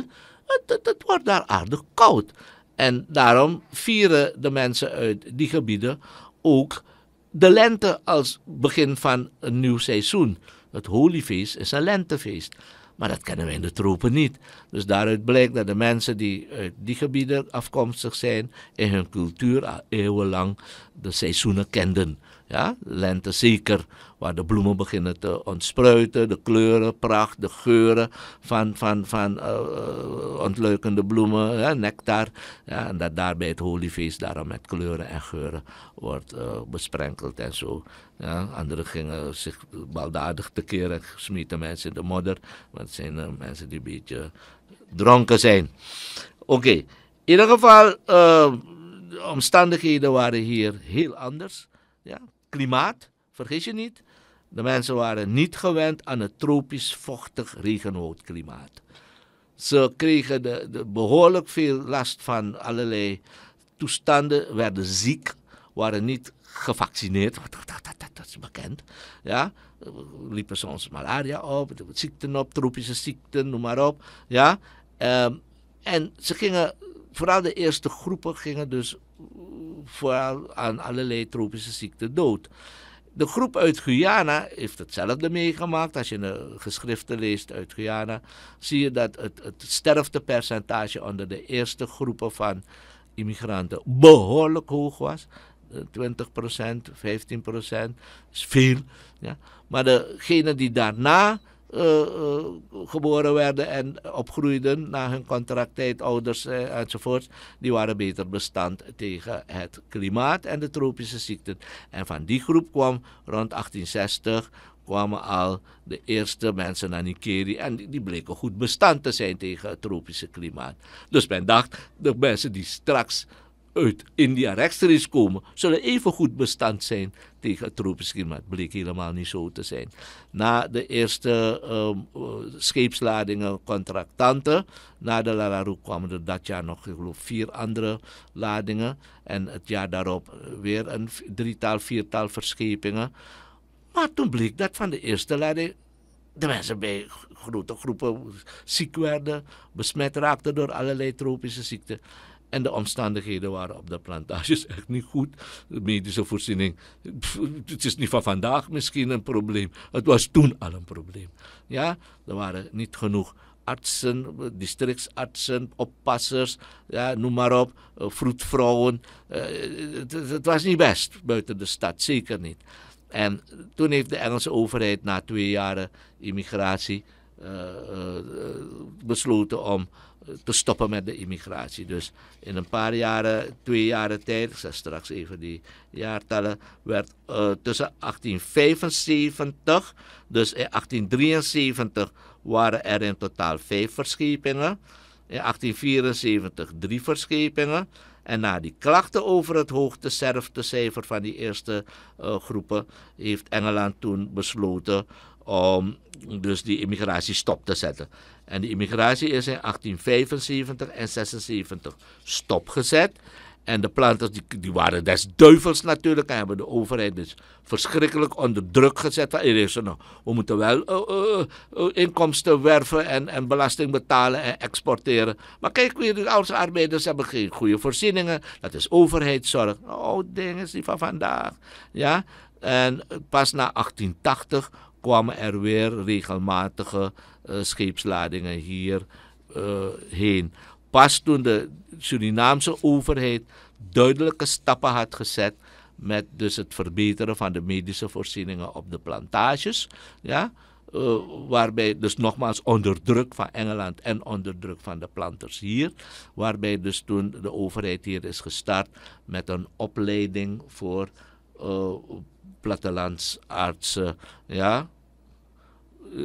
S2: het wordt daar aardig koud. En daarom vieren de mensen uit die gebieden ook de lente als begin van een nieuw seizoen het holiefeest is een lentefeest. Maar dat kennen wij in de tropen niet. Dus daaruit blijkt dat de mensen die uit die gebieden afkomstig zijn, in hun cultuur al eeuwenlang de seizoenen kenden. Ja, lente zeker, waar de bloemen beginnen te ontspruiten, de kleuren, pracht, de geuren van, van, van eh, eh, ontleukende bloemen, ja, nectar. Ja, en dat daarbij het holyfeest daarom met kleuren en geuren wordt uh, besprenkeld en zo. Ja, anderen gingen zich baldadig tekeer en smieten mensen in de modder, want het zijn mensen die een beetje dronken zijn. Oké, in ieder geval, de omstandigheden waren hier heel anders. Ja, klimaat, vergis je niet. De mensen waren niet gewend aan het tropisch vochtig regenwoudklimaat. Ze kregen de, behoorlijk veel last van allerlei toestanden, werden ziek, waren niet gevaccineerd, dat, is bekend. Ja, liepen soms malaria op, ziekten op, tropische ziekten, noem maar op. Ja, ehm, en ze gingen, vooral de eerste groepen gingen dus vooral aan allerlei tropische ziekten dood. De groep uit Guyana heeft hetzelfde meegemaakt. Als je de geschriften leest uit Guyana, zie je dat het, het sterftepercentage onder de eerste groepen van immigranten behoorlijk hoog was. 20 eh, 15 procent, is veel. Ja. Maar degenen die daarna eh, eh, geboren werden en opgroeiden na hun contracttijd, ouders uh, eh, enzovoort, die waren beter bestand tegen het klimaat en de tropische ziekten. En van die groep kwam rond 1860 kwamen al de eerste mensen naar Nikeri en die, die bleken goed bestand te zijn tegen het tropische klimaat. Dus men dacht, de mensen die straks uit India rechtstreeks komen, zullen even goed bestand zijn tegen het tropisch klimaat. Bleek helemaal niet zo te zijn. Na de eerste um, scheepsladingen contractanten, na de Lararoe kwamen er dat jaar nog vier andere ladingen. En het jaar daarop eh, weer een drietal, viertal verschepingen. Maar toen bleek dat van de eerste lading de mensen bij grote groepen ziek werden, besmet raakten door allerlei tropische ziekten. En de omstandigheden waren op de plantages echt niet goed. De medische voorziening, het is niet van vandaag misschien een probleem. Het was toen al een probleem. Ja, er waren niet genoeg artsen, districtsartsen, oppassers, ja, noem maar op, eh, vroedvrouwen. Eh, het, was niet best buiten de stad, zeker niet. En toen heeft de Engelse overheid na twee jaren immigratie eh, besloten om te stoppen met de immigratie. Dus in een paar jaren, twee jaren tijd, ik zeg straks even die jaartallen, werd eh, tussen 1875, dus in 1873 waren er in totaal vijf verschepingen. In 1874 drie verschepingen. En na die klachten over het hoogte cijfer van die eerste eh, groepen, heeft Engeland toen besloten om dus die immigratie stop te zetten. En de immigratie is in 1875 en 76 stopgezet. En de planters die, die waren des duivels natuurlijk. En hebben de overheid dus verschrikkelijk onder druk gezet. Van, nou, we moeten wel eh, eh, eh, inkomsten werven en, en belasting betalen en exporteren. Maar kijk, weer, de oudste arbeiders hebben geen goede voorzieningen. Dat is overheidszorg. Oh, dingen die van vandaag. Ja? En pas na 1880 kwamen er weer regelmatige eh, scheepsladingen hier eh, heen. Pas toen de Surinaamse overheid duidelijke stappen had gezet met dus het verbeteren van de medische voorzieningen op de plantages, ja, eh, waarbij dus nogmaals onder druk van Engeland en onder druk van de planters hier. Waarbij dus toen de overheid hier is gestart met een opleiding voor uh, plattelandsartsen. Ja, eh,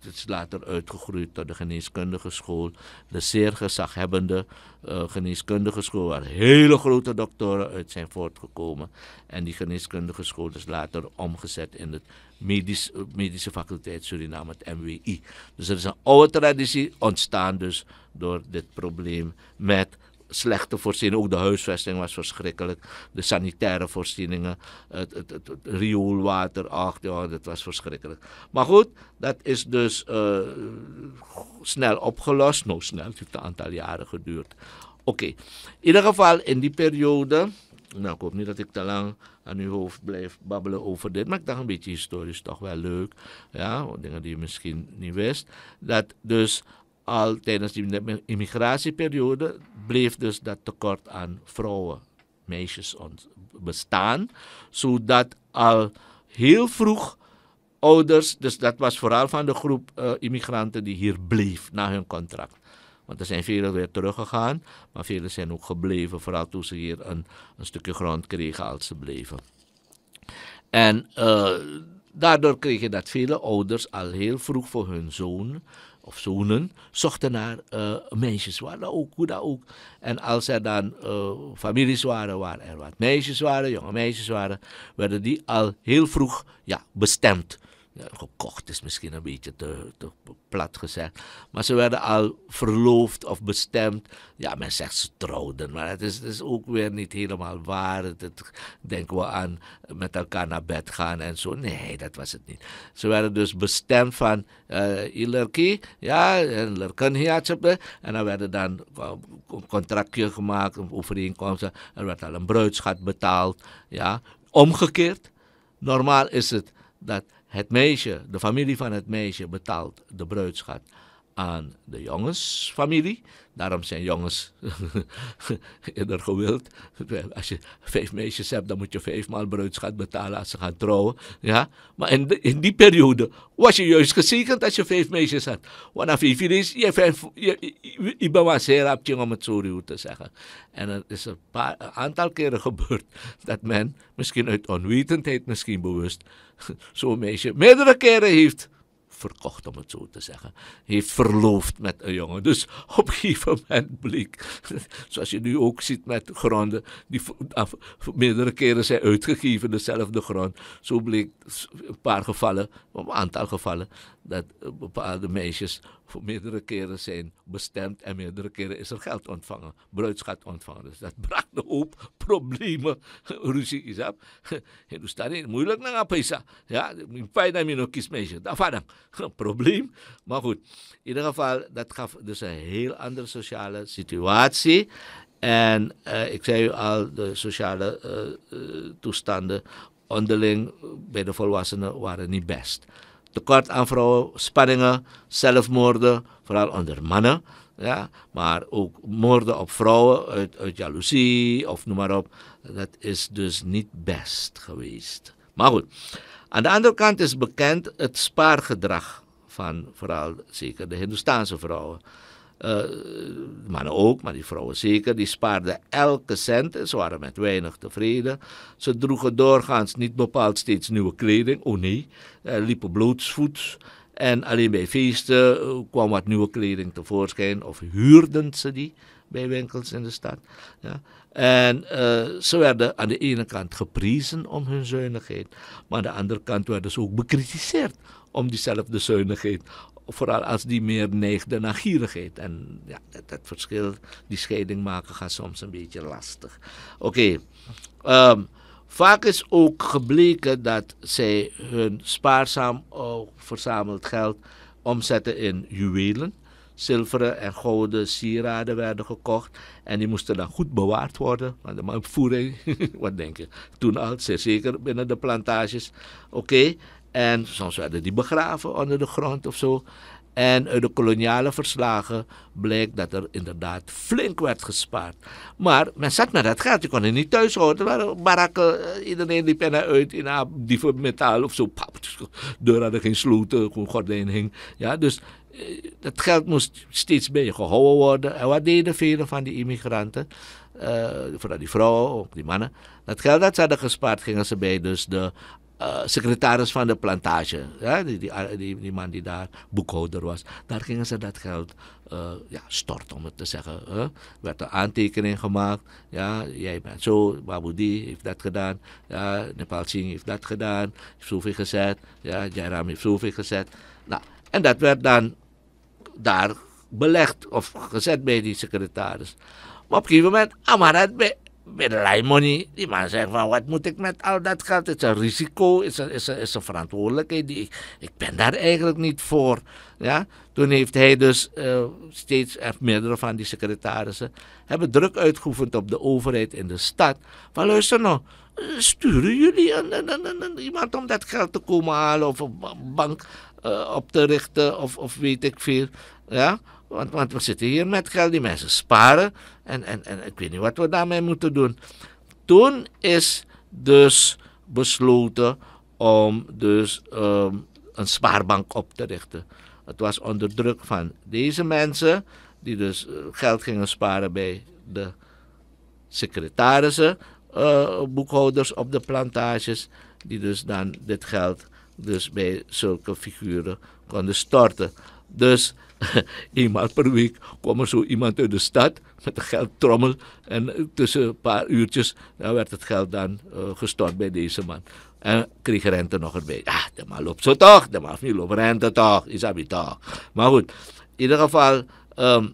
S2: het is later uitgegroeid tot de geneeskundige school. De zeer gezaghebbende eh, geneeskundige school, waar hele grote doktoren uit zijn voortgekomen. En die geneeskundige school is later omgezet in het medisch, eh, medische faculteit Suriname, het MWI. Dus er is een oude traditie ontstaan dus door dit probleem met slechte voorzieningen. Ook de huisvesting was verschrikkelijk. De sanitaire voorzieningen, het, het, het, rioolwater, ach ja, dat was verschrikkelijk. Maar goed, dat is dus eh, snel opgelost. Nou, snel, het heeft een aantal jaren geduurd. Oké, in ieder geval in die periode. Nou, ik hoop niet dat ik te lang aan uw hoofd blijf babbelen over dit. Maar ik dacht een beetje historisch toch wel leuk. Ja, dingen die je misschien niet wist. Dat dus al tijdens die immigratieperiode bleef dus dat tekort aan vrouwen, meisjes bestaan, zodat al heel vroeg ouders, dus dat was vooral van de groep eh, immigranten die hier bleef na hun contract. Want er zijn velen weer teruggegaan, maar velen zijn ook gebleven, vooral toen ze hier een, een stukje grond kregen als ze bleven. En eh, daardoor kregen dat vele ouders al heel vroeg voor hun zoon of zonen zochten naar uh, meisjes, ook, hoe dan ook. En als er dan uh, families waren waar er wat meisjes waren, jonge meisjes waren, werden die al heel vroeg ja, bestemd gekocht is misschien een beetje te, plat gezegd. Maar ze werden al verloofd of bestemd. Ja, men zegt ze trouwden, maar het is, ook weer niet helemaal waar. Het, denken we aan met elkaar naar bed gaan en zo. Nee, dat was het niet. Ze werden dus bestemd van uh, ja, en Lerken En dan werden dan eh, een contractje gemaakt, een overeenkomst. Er werd al een bruidschat betaald. Ja. Omgekeerd, normaal is het dat het meisje, de familie van het meisje, betaalt de bruidschat aan de jongensfamilie. Daarom zijn jongens eerder gewild. Als je vijf meisjes hebt, dan moet je vijfmaal bruidschat betalen als ze gaan trouwen. Ja? Maar in, in die periode was je juist gezekerd als je vijf meisjes had. Want als je is, je, vijf, je, je, je om het zo te zeggen. En het is een, paar, een aantal keren gebeurd dat men, misschien uit onwetendheid, misschien bewust, zo'n meisje meerdere keren heeft verkocht, om het zo te zeggen. Heeft verloofd met een jongen. Dus op een gegeven moment bleek, zoals je nu ook ziet met gronden, die af, meerdere keren zijn uitgegeven, dezelfde grond. Zo bleek een paar gevallen, een aantal gevallen, dat bepaalde meisjes voor meerdere keren zijn bestemd en meerdere keren is er geld ontvangen, bruidschat ontvangen. Dus dat bracht een hoop problemen, ruzie is af. niet dus moeilijk naar pisa. Ja, pijn dat je nog kies meisje. Dat een probleem. Maar goed, in ieder geval, dat gaf dus een heel andere sociale situatie. En eh, ik zei u al, de sociale eh, eh, toestanden onderling bij de volwassenen waren niet best tekort aan vrouwen, spanningen, zelfmoorden, vooral onder mannen. Ja, maar ook moorden op vrouwen uit, uit jaloezie of noem maar op. Dat is dus niet best geweest. Maar goed, aan de andere kant is bekend het spaargedrag van vooral zeker de Hindoestaanse vrouwen. Uh, eh, mannen ook, maar die vrouwen zeker, die spaarden elke cent en ze waren met weinig tevreden. Ze droegen doorgaans niet bepaald steeds nieuwe kleding, oh nee, uh, liepen blootsvoets. En alleen bij feesten eh, kwam wat nieuwe kleding tevoorschijn of huurden ze die bij winkels in de stad. Ja. En ze werden aan de ene kant geprezen om hun zuinigheid, maar aan de andere kant werden ze ook bekritiseerd om diezelfde zuinigheid. Vooral als die meer neigde naar gierigheid. En ja, dat, verschil, die scheiding maken gaat soms een beetje lastig. Oké. Ehm, vaak is ook gebleken dat zij hun spaarzaam oh, verzameld geld omzetten in juwelen zilveren en gouden sieraden werden gekocht. En die moesten dan goed bewaard worden. Want de opvoering, wat denk je, toen al, zeker binnen de plantages. Oké, en soms werden die begraven onder de grond of zo. En uit de koloniale verslagen bleek dat er inderdaad flink werd gespaard. Maar men zat met dat geld, je kon er niet thuis houden. Er waren barakken, eh, iedereen liep er uit in die metaal of zo. Pap, deur hadden geen sloten, gewoon gordijn hing. Ja, dus eh, dat geld moest steeds bij je gehouden worden. En wat deden vele van die immigranten? Uh, vooral die vrouwen, ook die mannen. Dat geld dat ze hadden gespaard, gingen ze bij dus de uh, eh, secretaris van de plantage, ja, die, eh, die, die, man die daar boekhouder was, daar gingen ze dat geld uh, ja, storten, om het te zeggen. Hè. Er werd een aantekening gemaakt, ja, jij bent zo, Baboudi heeft dat gedaan, ja, Nepal Singh heeft dat gedaan, heeft zoveel gezet, ja, Jairam heeft zoveel gezet. Nou, en dat werd dan daar belegd of gezet bij die secretaris. Maar op een gegeven moment, Amarat bij de die man zegt van wat moet ik met al dat geld? Het is een risico, het is een, is een, is een verantwoordelijkheid. ik, ik ben daar eigenlijk niet voor. Ja? Toen heeft hij dus eh, steeds, meerdere van die secretarissen, hebben druk uitgeoefend op de overheid in de stad. Van luister nou, sturen jullie een, iemand om dat geld te komen halen of een bank eh, op te richten of, of weet ik veel. Ja? Want, we zitten hier met geld, die mensen sparen. En, en, en ik weet niet wat we daarmee moeten doen. Toen is dus besloten om dus ehm, een spaarbank op te richten. Het was onder druk van deze mensen, die dus eh, geld gingen sparen bij de secretarissen, eh, boekhouders op de plantages, die dus dan dit geld dus bij zulke figuren konden storten. Dus eenmaal per week kwam er zo iemand uit de stad met een geldtrommel. En tussen een paar uurtjes daar werd het geld dan eh, gestort bij deze man. En kreeg rente nog erbij. Ja, ah, de man loopt zo toch. De man niet loopt rente toch. Isabi toch. Maar goed, in ieder geval, ehm,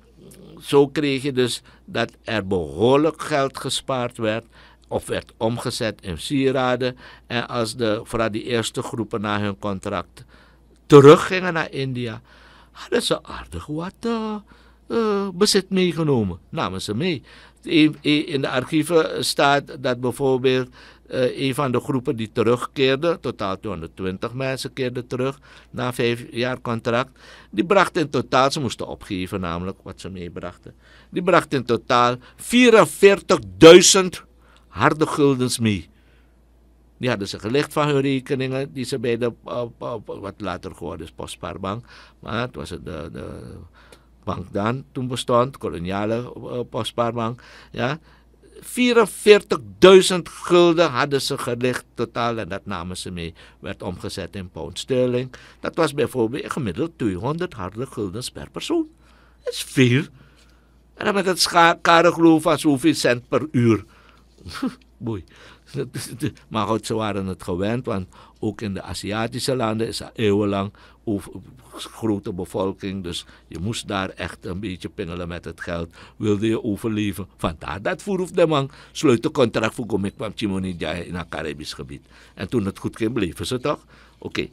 S2: zo kreeg je dus dat er behoorlijk geld gespaard werd of werd omgezet in sieraden. En als de, vooral die eerste groepen na hun contract teruggingen naar India, hadden ze aardig wat uh, uh, bezit meegenomen. Namen ze mee. In de archieven staat dat bijvoorbeeld eh, een van de groepen die terugkeerde, totaal 220 mensen keerden terug na vijf jaar contract, die bracht in totaal, ze moesten opgeven namelijk wat ze meebrachten, die bracht in totaal 44.000 harde guldens mee. Die hadden ze gelicht van hun rekeningen die ze bij de, wat later geworden is, Postspaarbank. Maar het was de, de bank dan, toen bestond, koloniale uh, Postspaarbank. Ja. 44.000 gulden hadden ze gelicht totaal en dat namen ze mee. Werd omgezet in pound sterling. Dat was bijvoorbeeld gemiddeld 200 harde gulden per persoon. Dat is veel. En dan met het karig van zoveel cent per uur. Boei. maar goed, ze waren het gewend, want ook in de Aziatische landen is eeuwenlang over, grote bevolking. Dus je moest daar echt een beetje pingelen met het geld. Wilde je overleven. Vandaar dat Voerhoef de man sluit contract voor Gomik Chimonidja in het Caribisch gebied. En toen het goed ging, bleven ze toch? Oké.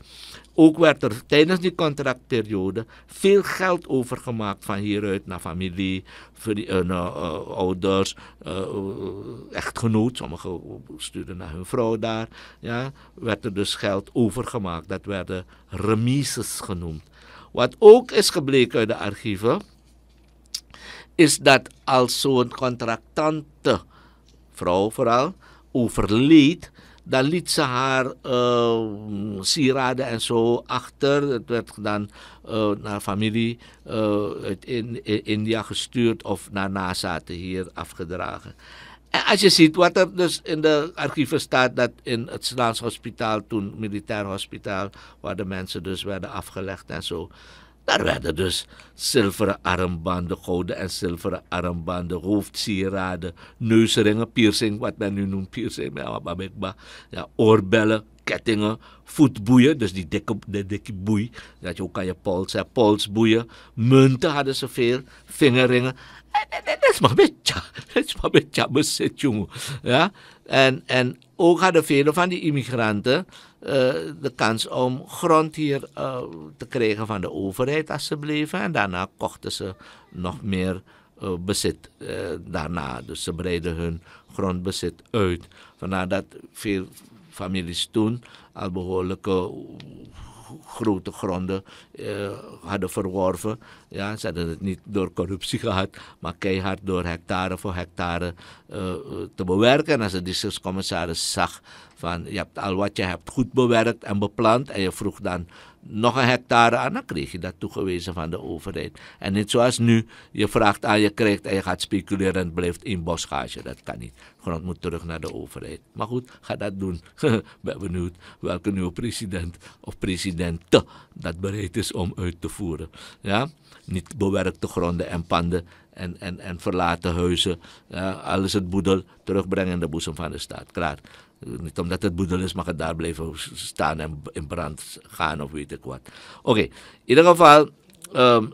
S2: Ook werd er tijdens die contractperiode veel geld overgemaakt van hieruit naar familie, voor eh, eh, ouders, uh, echtgenoot. Sommigen stuurden naar hun vrouw daar. Ja, werd er dus geld overgemaakt. Dat werden remises genoemd. Wat ook is gebleken uit de archieven, is dat als zo'n contractante, vrouw vooral, overleed, dan liet ze haar uh, sieraden en zo achter. Het werd dan eh, naar familie eh, uit in, in India gestuurd of naar nazaten hier afgedragen. En als je ziet wat er dus in de archieven staat, dat in het Slaans Hospitaal, toen militair hospitaal, waar de mensen dus werden afgelegd en zo. Daar werden dus zilveren armbanden, gouden en zilveren armbanden, hoofdsieraden, neusringen, piercing, wat men nu noemt piercing, ja, oorbellen, kettingen, voetboeien, dus die dikke, die dikke boei, dat je ook je pols hebt, polsboeien, munten hadden ze veel, vingerringen. Dat is maar beetje, dat is maar beetje bezit, jongen. Ja? En, en ook hadden veel van die immigranten eh, de kans om grond hier eh, te krijgen van de overheid als ze bleven. En daarna kochten ze nog meer eh, bezit daarna. Dus ze breiden hun grondbezit uit. Vandaar dat veel families toen al behoorlijke grote gronden eh, hadden verworven. Ja, ze hadden het niet door corruptie gehad, maar keihard door hectare voor hectare eh, eh, te bewerken. En als de districtscommissaris zag van je hebt al wat je hebt goed bewerkt en beplant en je vroeg dan nog een hectare aan, dan kreeg je dat toegewezen van de overheid. En niet zoals nu, je vraagt aan, je krijgt en je gaat speculeren en blijft in bosgage. Dat kan niet. Grond moet terug naar de overheid. Maar goed, ga dat doen. ben benieuwd welke nieuwe president of presidenten dat bereid is om uit te voeren. Ja? Niet bewerkte gronden en panden en, en, en verlaten huizen. Ja? Alles het boedel terugbrengen in de boezem van de staat. Klaar. Eh, niet omdat het boedel is, mag het daar blijven staan en in brand gaan of weet ik wat. Oké, in ieder geval, ehm,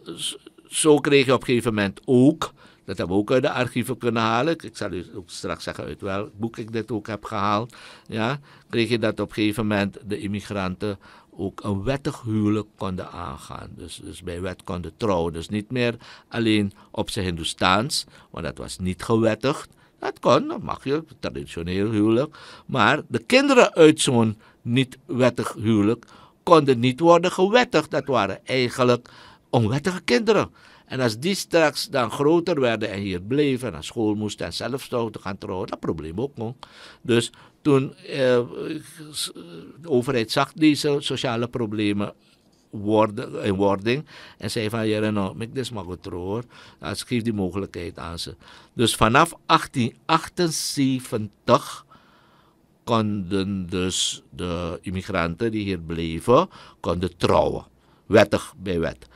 S2: zo kreeg je op een gegeven moment ook, dat hebben we ook uit de archieven kunnen halen. Ik zal u ook straks zeggen uit welk boek ik dit ook heb gehaald. Ja, kreeg je dat op een gegeven moment de immigranten ook een wettig huwelijk konden aangaan. Dus, dus bij wet konden trouwen. Dus niet meer alleen op zijn Hindoestaans, want dat was niet gewettigd. Dat kon, dat mag je, traditioneel huwelijk. Maar de kinderen uit zo'n niet-wettig huwelijk konden niet worden gewettigd. Dat waren eigenlijk onwettige kinderen. En als die straks dan groter werden en hier bleven en naar school moesten en zelf zouden gaan trouwen, dat probleem ook nog. Dus toen eh, de overheid zag deze sociale problemen worden, in wording. En zei van, ja, nou, ik dit maar goed hoor. Dus schreef die mogelijkheid aan ze. Dus vanaf 1878 konden dus de immigranten die hier bleven, konden trouwen. Wettig bij wet.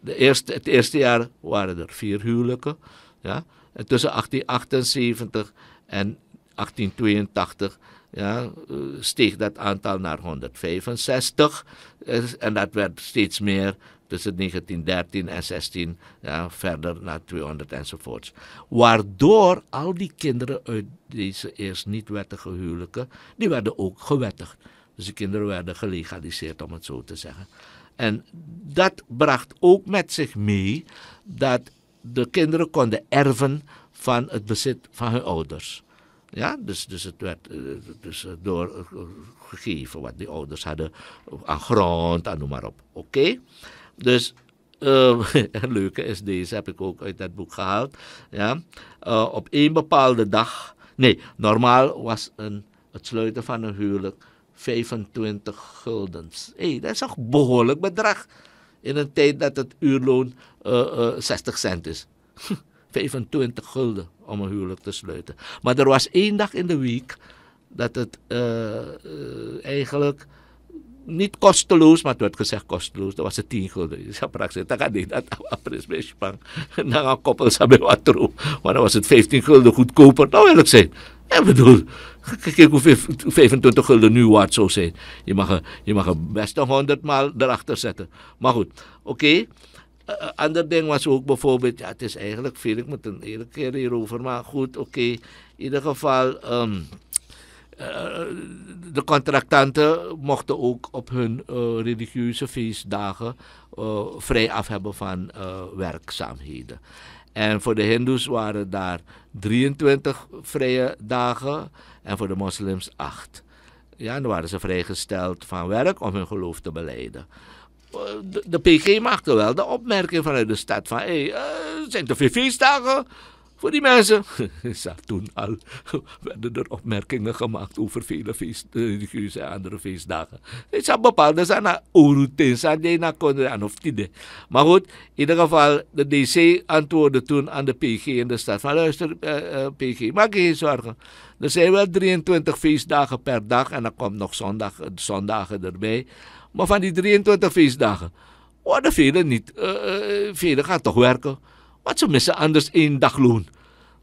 S2: De eerste, het eerste jaar waren er vier huwelijken. Ja? En tussen 1878 en 1882 ja, eh, steeg dat aantal naar 165 eh, en dat werd steeds meer tussen 1913 en 16 ja, verder naar 200 enzovoorts. Waardoor al die kinderen uit deze eerst niet wettige huwelijken, die werden ook gewettigd. Dus de kinderen werden gelegaliseerd om het zo te zeggen. En dat bracht ook met zich mee dat de kinderen konden erven van het bezit van hun ouders. Ja, dus, dus het werd eh, dus eh, doorgegeven wat die ouders hadden aan grond aan noem maar op. Oké? Dus uh, leuke is deze, heb ik ook uit dat boek gehaald. Ja? op één bepaalde dag. Nee, normaal was een, het sluiten van een huwelijk 25 guldens. hey, dat is toch behoorlijk bedrag. In een tijd dat het uurloon uh, 60 cent is. 25 gulden om een huwelijk te sluiten. Maar er was één dag in de week dat het eh, eh, eigenlijk niet kosteloos, maar het werd gezegd kosteloos. Dat was het 10 gulden. Je ik sprak dat gaat niet, dat is een Dan gaan koppels hebben wat erop. Maar dan was het 15 gulden goedkoper. Nou eerlijk zijn. Ik bedoel, kijk hoe 25 gulden nu waard zou zijn. Je mag, je mag best een 100 maal erachter zetten. Maar goed, oké uh, eh, eh, ander ding was ook bijvoorbeeld, ja, het is eigenlijk veel, ik moet een hele keer hierover, maar goed, oké. In ieder geval, ehm, eh, de contractanten mochten ook op hun religieuze feestdagen vrij af hebben van werkzaamheden. En voor de Hindoes waren daar 23 vrije dagen en voor de moslims 8. Ja, dan waren ze vrijgesteld van werk om hun geloof te beleiden. Eh, de, PG maakte wel de opmerking vanuit de stad van... Hé, hey, eh, zijn te veel feestdagen voor die mensen. toen al werden er opmerkingen gemaakt over vele feest, eh, religieuze en andere feestdagen. Het zijn bepaalde zijn naar Oruten, zijn die naar of Maar goed, in ieder geval, de DC antwoordde toen aan de PG in de stad van luister PG, maak je geen zorgen. Er zijn wel 23 feestdagen per dag en dan komt nog zondag, zondagen erbij. Maar van die 23 feestdagen, worden velen niet. Uh, eh, eh, velen gaan toch werken. Wat ze missen anders één dagloon.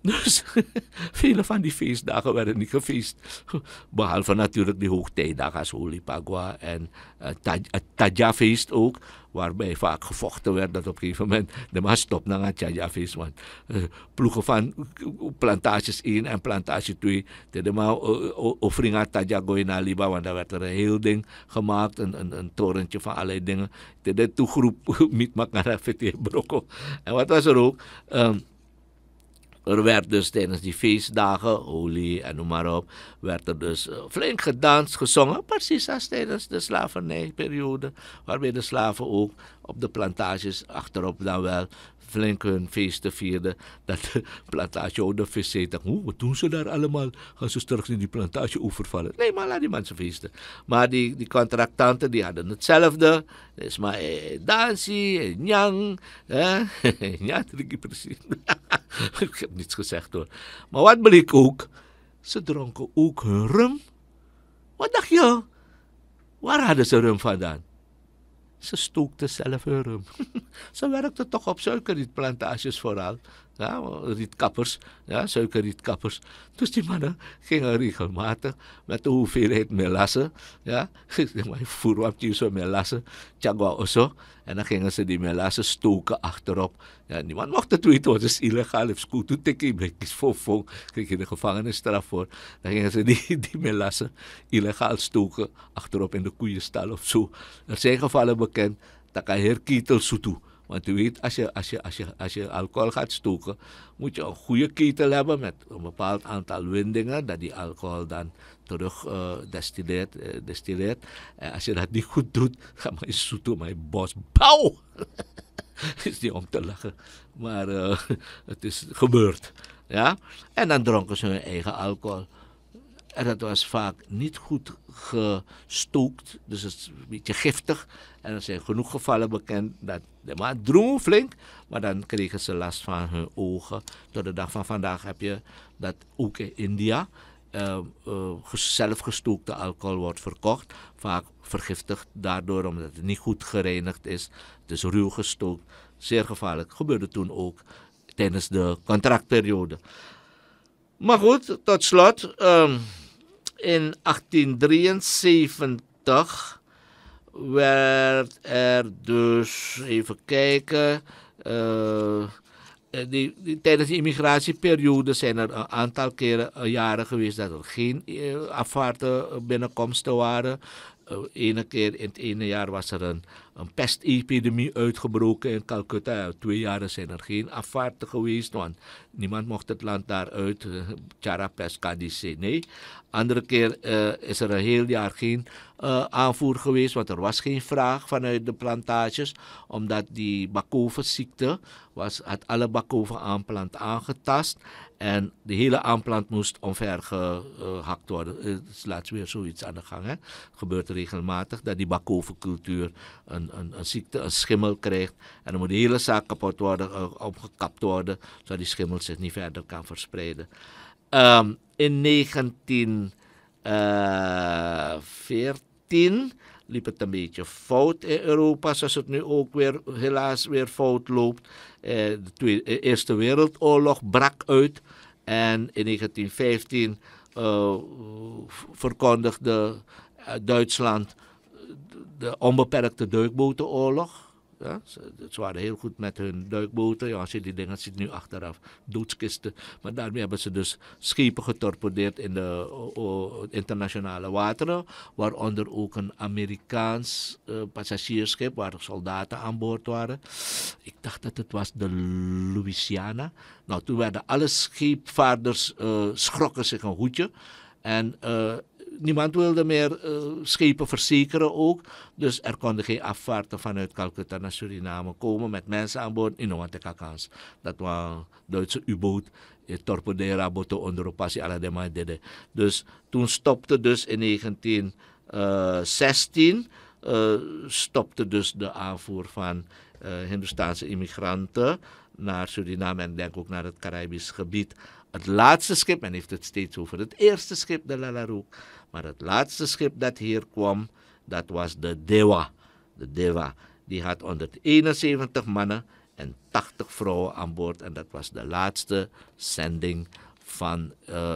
S2: Dus vele van die feestdagen werden niet gefeest. Behalve natuurlijk die hoogtijdagen als Olipagua en het uh, eh, Tadja-feest ook. Waarbij vaak gevochten werd dat op een gegeven moment de maar stopt naar het Tadja-feest. Want uh, ploegen van plantages 1 en plantage 2. De maar eh, offering Tadja naar Liba. Want daar werd er een heel ding gemaakt. Een, een, torentje van allerlei dingen. De toegroep maar naar Brokko. En wat was er ook? Ehm, er werd dus tijdens die feestdagen, olie en noem maar op, werd er dus eh, flink gedanst, gezongen. Precies als tijdens de slavernijperiode, waarbij de slaven ook op de plantages achterop dan wel flink hun feesten vierden. Dat de plantage oudervis zei, hoe, wat doen ze daar allemaal? Gaan ze straks in die plantage overvallen? Nee, maar laat die mensen feesten. Maar die, die contractanten, die hadden hetzelfde. is maar eh, dansie, eh, nyang. Eh? ja, precies. ik heb niets gezegd hoor. Maar wat bleek ook? Ze dronken ook hun rum. Wat dacht je? Waar hadden ze rum vandaan? Ze stookte zelf hun rum. ze werkte toch op suikerrietplantages vooral. Ja, rietkappers, ja, suikerrietkappers. Dus die mannen gingen regelmatig met de hoeveelheid melassen. Ja, voerwapje zo melassen, chagwa of zo. En dan gingen ze die melassen stoken achterop. Ja, niemand mocht het weten, want het is illegaal. Of school toen ik is vol, kreeg je de gevangenisstraf voor. Dan gingen ze die, die melassen illegaal stoken achterop in de koeienstal of zo. Er zijn gevallen bekend, dat kan herkietel toe. Want u weet, als je, als je, als je, als je alcohol gaat stoken, moet je een goede ketel hebben met een bepaald aantal windingen, dat die alcohol dan terug uh, destilleert. Eh, destilleert. En als je dat niet goed doet, ga maar eens zoeten, mijn bos. Bouw! is niet om te lachen, maar eh, het is gebeurd. Ja? En dan dronken ze hun eigen alcohol. En dat was vaak niet goed gestookt, dus het is een beetje giftig. En er zijn genoeg gevallen bekend dat maar het flink. Maar dan kregen ze last van hun ogen. Tot de dag van vandaag heb je dat ook in India. Uh, zelfgestookte alcohol wordt verkocht. Vaak vergiftigd daardoor omdat het niet goed gereinigd is. Het is ruw gestookt. Zeer gevaarlijk. Gebeurde toen ook tijdens de contractperiode. Maar goed, tot slot. Ehm, in 1873 werd er dus, even kijken, eh, eh, tijdens de immigratieperiode zijn er een aantal keren, eh, jaren geweest dat er geen uh, binnenkomsten waren. Uh, keer in het ene jaar was er een een pestepidemie uitgebroken in Calcutta. Twee jaren zijn er geen afvaarten geweest, want niemand mocht het land daaruit. Eh, Chara pest Cadice, nee. Andere keer eh, is er een heel jaar geen eh, aanvoer geweest, want er was geen vraag vanuit de plantages, omdat die bakovenziekte was, had alle bakoven aangetast en de hele aanplant moest omvergehakt worden. Het is laatst weer zoiets aan de gang. Het gebeurt regelmatig dat die bakovencultuur een een, een, ziekte, een schimmel krijgt. En dan moet de hele zaak kapot worden, eh, opgekapt worden, zodat die schimmel zich niet verder kan verspreiden. Ehm, in 1914 eh, liep het een beetje fout in Europa, zoals het nu ook weer helaas weer fout loopt. Eh, de Eerste Wereldoorlog brak uit en in 1915 verkondigde Duitsland de onbeperkte duikbotenoorlog. Ja, ze, waren heel goed met hun duikboten. Ja, als je die dingen ziet nu achteraf, doodskisten. Maar daarmee hebben ze dus schepen getorpedeerd in de internationale wateren. Waaronder ook een Amerikaans uh, passagiersschip waar soldaten aan boord waren. Ik dacht dat het was de Louisiana. Nou, toen werden alle scheepvaarders eh, schrokken zich een hoedje. En eh, niemand wilde meer eh, schepen verzekeren ook. Dus er konden geen afvaarten vanuit Calcutta naar Suriname komen met mensen aan boord in Oantekakans. Dat was een Duitse U-boot. Eh, torpedera boto, onder passie alla de deden. Dus toen stopte dus in 1916 eh, stopte dus de aanvoer van uh, immigranten naar Suriname en denk ook naar het Caribisch gebied het laatste schip, men heeft het steeds over het eerste schip, de Lalaroek. Maar het laatste schip dat hier kwam, dat was de Dewa. De Dewa, die had 171 mannen en 80 vrouwen aan boord. En dat was de laatste zending van uh,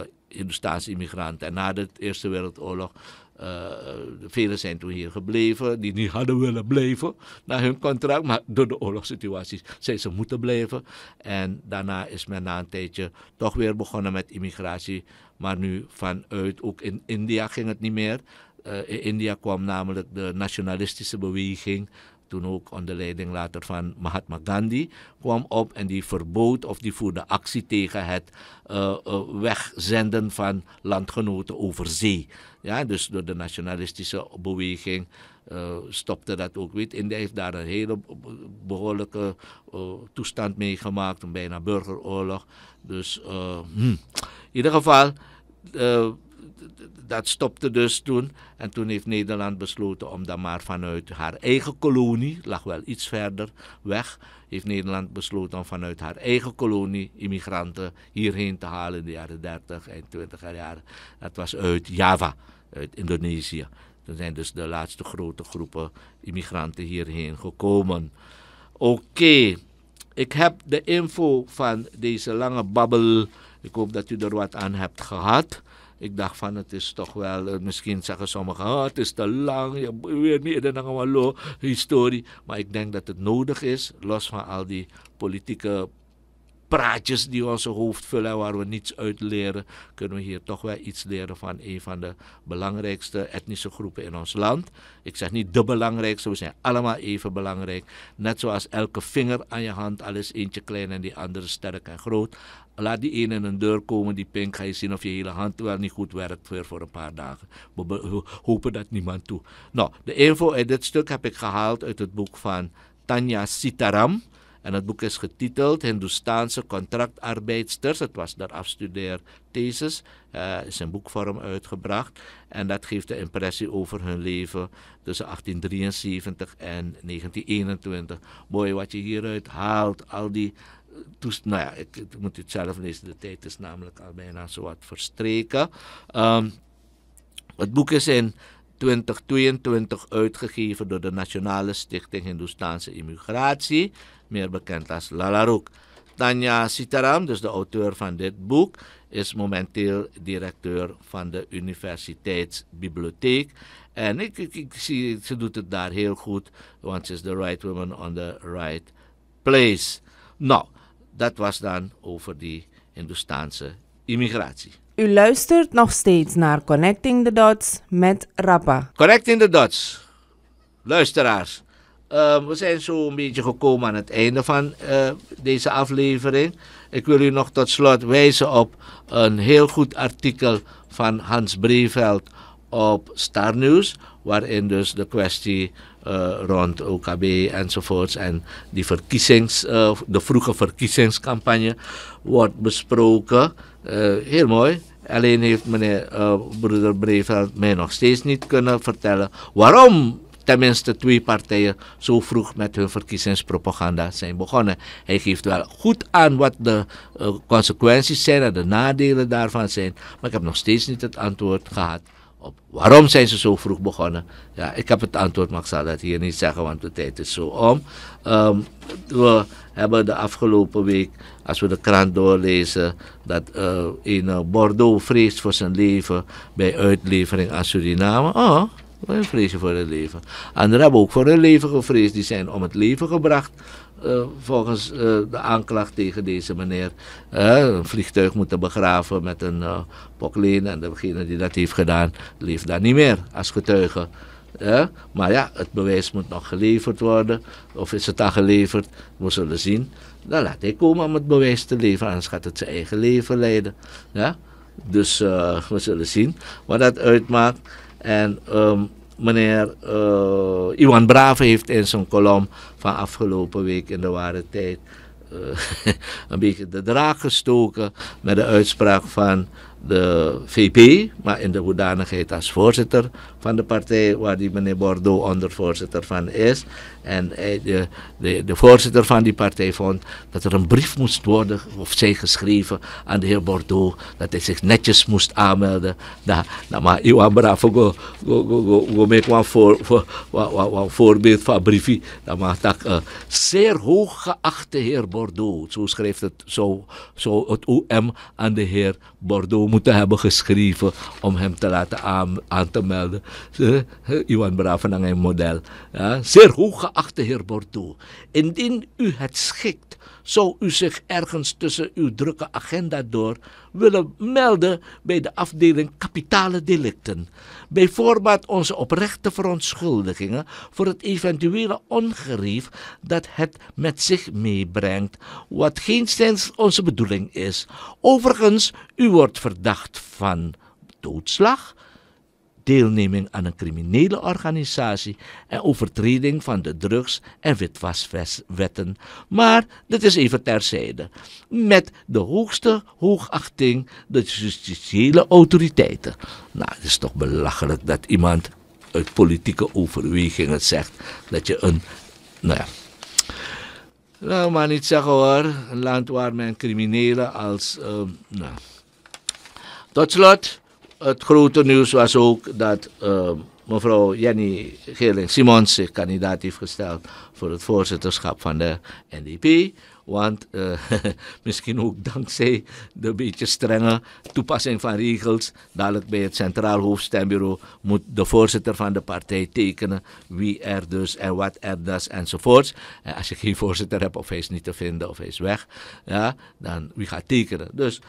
S2: immigranten. En na de Eerste Wereldoorlog eh, eh, velen zijn toen hier gebleven, die niet hadden willen blijven na hun contract, maar door de oorlogssituaties zijn ze moeten blijven. En daarna is men na een tijdje toch weer begonnen met immigratie, maar nu vanuit, ook in India ging het niet meer. Eh, in India kwam namelijk de nationalistische beweging toen ook onder leiding later van Mahatma Gandhi, kwam op en die verbood of die voerde actie tegen het eh, eh, wegzenden van landgenoten over zee. Ja, dus door de nationalistische beweging eh, stopte dat ook. Weet, India heeft daar een hele behoorlijke toestand mee gemaakt, een bijna burgeroorlog. Dus hm. in ieder geval dat stopte dus toen. En toen heeft Nederland besloten om dan maar vanuit haar eigen kolonie, lag wel iets verder weg, heeft Nederland besloten om vanuit haar eigen kolonie immigranten hierheen te halen in de jaren 30 en 20 jaren. Dat was uit Java, uit Indonesië. Toen zijn dus de laatste grote groepen immigranten hierheen gekomen. Oké, ik heb de info van deze lange babbel. Ik hoop dat u er wat aan hebt gehad ik dacht van het is toch wel, eh, misschien zeggen sommigen, ah, het is te lang, je weet niet, dan gaan we historie. Maar ik denk dat het nodig is, los van al die politieke praatjes die onze hoofd vullen waar we niets uit leren, kunnen we hier toch wel iets leren van een van de belangrijkste etnische groepen in ons land. Ik zeg niet de belangrijkste, we zijn allemaal even belangrijk. Net zoals elke vinger aan je hand, al is eentje klein en die andere sterk en groot. Laat die ene in een deur komen, die pink, ga je zien of je hele hand wel niet goed werkt weer voor een paar dagen. We hopen dat niemand toe. Nou, de info uit dit stuk heb ik gehaald uit het boek van Tanja Sitaram. En het boek is getiteld Hindoestaanse contractarbeidsters. Het was daar afstudeerthesis. Uh, eh, is in boekvorm uitgebracht. En dat geeft de impressie over hun leven tussen 1873 en 1921. Mooi wat je hieruit haalt. Al die nou ja, ik, moet het zelf lezen, de tijd is namelijk al bijna zo wat verstreken. Ehm, het boek is in 2022 uitgegeven door de Nationale Stichting Hindoestaanse Immigratie, meer bekend als Lalaruk. Tanya Sitaram, dus de auteur van dit boek, is momenteel directeur van de Universiteitsbibliotheek. En ik, ik, ik, zie, ze doet het daar heel goed, want ze is the right woman on the right place. Nou, dat was dan over die Hindoestaanse immigratie.
S1: U luistert nog steeds naar Connecting the Dots met Rappa.
S2: Connecting the Dots, luisteraars. Ehm, we zijn zo een beetje gekomen aan het einde van eh, deze aflevering. Ik wil u nog tot slot wijzen op een heel goed artikel van Hans Breveld op Star News, waarin dus de kwestie eh, rond OKB enzovoorts en die verkiezings, eh, de vroege verkiezingscampagne wordt besproken. heel mooi. Alleen heeft meneer uh, broeder Breveld mij nog steeds niet kunnen vertellen waarom tenminste twee partijen zo vroeg met hun verkiezingspropaganda zijn begonnen. Hij geeft wel goed aan wat de eh, consequenties zijn en de nadelen daarvan zijn, maar ik heb nog steeds niet het antwoord gehad waarom zijn ze zo vroeg begonnen? Ja, ik heb het antwoord, maar ik zal dat hier niet zeggen, want de tijd is zo om. Ehm, we hebben de afgelopen week, als we de krant doorlezen, dat uh, een eh, Bordeaux vreest voor zijn leven bij uitlevering aan Suriname. Oh, ah, wij vrezen voor hun leven. Anderen hebben ook voor hun leven gevreesd. Die zijn om het leven gebracht eh, volgens eh, de aanklacht tegen deze meneer een vliegtuig moeten begraven met een uh, eh, pokleen. En degene die dat heeft gedaan, leeft daar niet meer als getuige. maar ja, het bewijs moet nog geleverd worden. Of is het al geleverd? We zullen zien. Dan laat hij komen om het bewijs te leveren, anders gaat het zijn eigen leven leiden. Dus we zullen zien wat dat uitmaakt. En ehm, meneer eh, Iwan Brave heeft in zijn kolom van afgelopen week in de ware tijd eh, een beetje de draak gestoken met de uitspraak van de VP, maar in de hoedanigheid als voorzitter van de partij waar die meneer Bordeaux ondervoorzitter van is. En eh, de, de, de, voorzitter van die partij vond dat er een brief moest worden of zij geschreven aan de heer Bordeaux dat hij zich netjes moest aanmelden. Nou, nou maar Iwan Bravo go, go, go, go, go een voorbeeld van briefie. Dat nou, maar dat, uh, zeer hooggeachte heer Bordeaux, zo schreef het, zo, zo het OM aan de heer Bordeaux moeten hebben geschreven om hem te laten aan, te melden. Iwan Bravenang en model. Ja? Zeer hooggeachte heer Bordeaux, indien u het schikt zou u zich ergens tussen uw drukke agenda door willen melden bij de afdeling kapitale delicten? Bij voorbaat onze oprechte verontschuldigingen voor het eventuele ongerief dat het met zich meebrengt, wat geen onze bedoeling is. Overigens, u wordt verdacht van doodslag, deelneming aan een criminele organisatie en overtreding van de drugs- en witwaswetten. Maar dit is even terzijde. Met de hoogste hoogachting de justitiële autoriteiten. Nou, het is toch belachelijk dat iemand uit politieke overwegingen zegt dat je een. Nou ja. Nou, maar niet zeggen hoor. Een land waar men criminelen als. Ehm, nou. Tot slot het grote nieuws was ook dat eh, mevrouw Jenny Geerling Simons zich kandidaat heeft gesteld voor het voorzitterschap van de NDP. Want eh, misschien ook dankzij de beetje strenge toepassing van regels, dadelijk bij het Centraal Hoofdstembureau moet de voorzitter van de partij tekenen wie er dus en wat er dus enzovoorts. En eh, als je geen voorzitter hebt of hij is niet te vinden of hij is weg, ja, dan wie gaat tekenen. Dus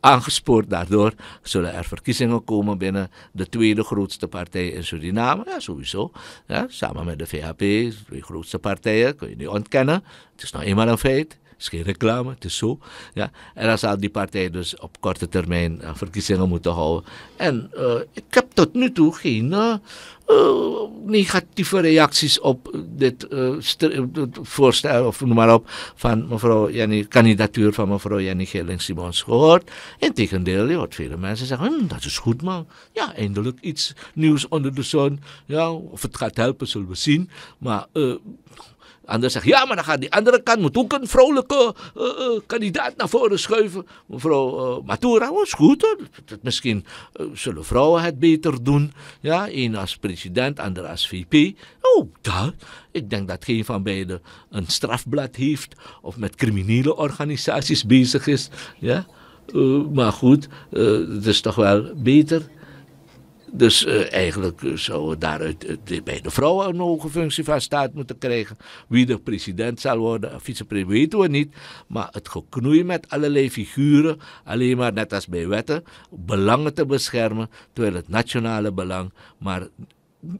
S2: aangespoord daardoor zullen er verkiezingen komen binnen de tweede grootste partij in Suriname. Ja, sowieso. samen met de VHP, de twee grootste partijen, kun je niet ontkennen. Het is nog eenmaal een feit is geen reclame, het is zo. Ja. En dan zal die partij dus op korte termijn eh, verkiezingen moeten houden. En eh, ik heb tot nu toe geen uh, negatieve reacties op dit voorstel, of noem maar op, van mevrouw Jenny, kandidatuur van mevrouw Jenny Geling Simons gehoord. Integendeel, je hoort vele mensen zeggen, hm, dat is goed man. Ja, eindelijk iets nieuws onder de zon. Ja, of het gaat helpen, zullen we zien. Maar Anders zegt, ja, maar dan gaat die andere kant moet ook een vrolijke eh, eh, kandidaat naar voren schuiven. Mevrouw uh, eh, Matura, was oh, goed Misschien zullen vrouwen het beter doen. Ja, één als president, ander als VP. Oh, dat. Ik denk dat geen van beiden een strafblad heeft of met criminele organisaties bezig is. Ja. maar goed, het is toch wel beter dus eh, eigenlijk eh, zouden daaruit eh, bij de vrouwen een hoge functie van staat moeten krijgen. Wie de president zal worden, vicepremier, weten we niet. Maar het geknoei met allerlei figuren, alleen maar net als bij wetten, belangen te beschermen, terwijl het nationale belang maar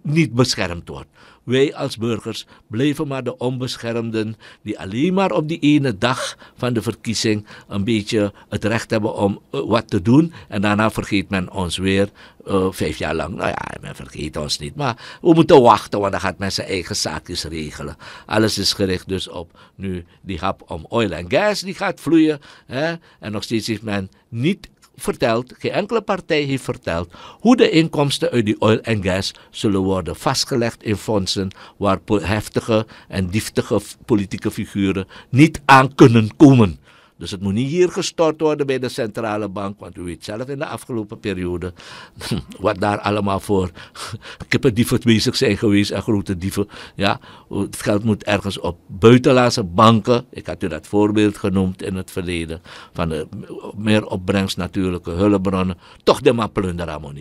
S2: niet beschermd wordt. Wij als burgers bleven maar de onbeschermden die alleen maar op die ene dag van de verkiezing een beetje het recht hebben om eh, wat te doen. En daarna vergeet men ons weer eh, vijf jaar lang. Nou ja, men vergeet ons niet. Maar we moeten wachten, want dan gaat men zijn eigen zaakjes regelen. Alles is gericht dus op nu die hap om oil en gas die gaat vloeien. Hè? En nog steeds is men niet Vertelt geen enkele partij heeft verteld hoe de inkomsten uit die oil en gas zullen worden vastgelegd in fondsen waar heftige en dieftige politieke figuren niet aan kunnen komen. Dus het moet niet hier gestort worden bij de centrale bank. Want u weet zelf in de afgelopen periode wat daar allemaal voor kippendieven zijn geweest en grote dieven. Ja, het geld moet ergens op buitenlandse banken. Ik had u dat voorbeeld genoemd in het verleden. Van meer opbrengst natuurlijke hulpbronnen. Toch de maar plunderen,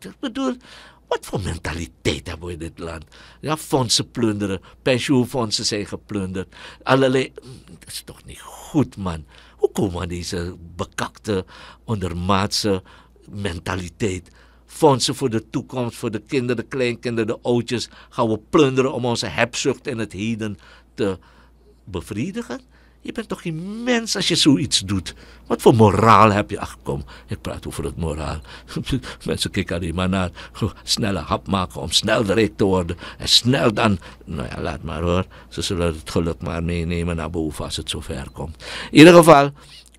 S2: Ik bedoel, wat voor mentaliteit hebben we in dit land? Ja, fondsen plunderen, pensioenfondsen zijn geplunderd. Allerlei, dat is toch niet goed goed man. Hoe komen deze bekakte, ondermaatse mentaliteit? Fondsen voor de toekomst, voor de kinderen, de kleinkinderen, de oudjes. Gaan we plunderen om onze hebzucht in het heden te bevredigen? Je bent toch immens als je zoiets doet? Wat voor moraal heb je? Ach kom, ik praat over het moraal. Mensen kijken alleen maar naar snelle hap maken om snel direct te worden. En snel dan, nou ja, laat maar hoor. Ze zullen het geluk maar meenemen naar boven als het zover komt. In ieder geval,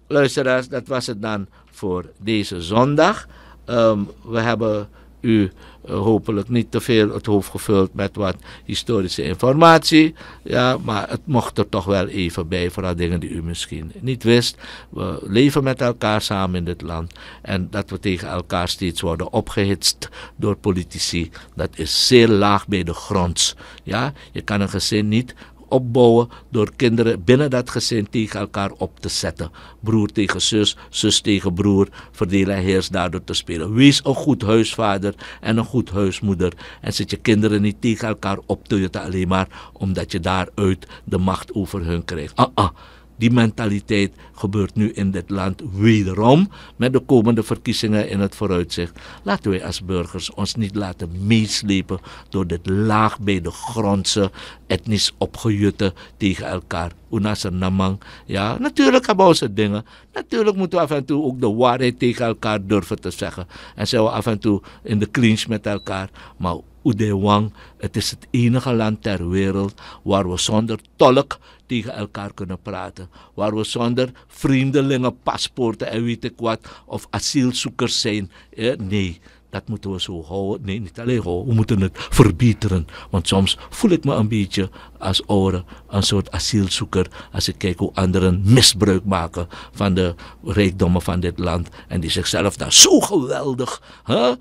S2: luisteraars, dat was het dan voor deze zondag. Ehm, we hebben u eh, hopelijk niet te veel het hoofd gevuld met wat historische informatie. Ja, maar het mocht er toch wel even bij, vooral dingen die u misschien niet wist. We leven met elkaar samen in dit land. En dat we tegen elkaar steeds worden opgehitst door politici, dat is zeer laag bij de grond. Ja, je kan een gezin niet opbouwen door kinderen binnen dat gezin tegen elkaar op te zetten. Broer tegen zus, zus tegen broer, verdelen en heers daardoor te spelen. Wees een goed huisvader en een goed huismoeder. En zet je kinderen niet tegen elkaar op te jutten alleen maar omdat je daaruit de macht over hun krijgt. Ah, ah. Die mentaliteit gebeurt nu in dit land wederom met de komende verkiezingen in het vooruitzicht. Laten wij als burgers ons niet laten meeslepen door dit laag bij de grondse etnisch opgejutte tegen elkaar. Unasa namang. Ja, natuurlijk hebben we onze dingen. Natuurlijk moeten we af en toe ook de waarheid tegen elkaar durven te zeggen. En zijn we af en toe in de clinch met elkaar. Maar Oudewang. Het is het enige land ter wereld waar we zonder tolk tegen elkaar kunnen praten. Waar we zonder vriendelingen, paspoorten en weet ik wat, of asielzoekers zijn. Eh, nee, dat moeten we zo houden. Nee, niet alleen houden. We moeten het verbeteren. Want soms voel ik me een beetje als oren een soort asielzoeker. Als ik kijk hoe anderen misbruik maken van de rijkdommen van dit land. En die zichzelf daar zo geweldig hè,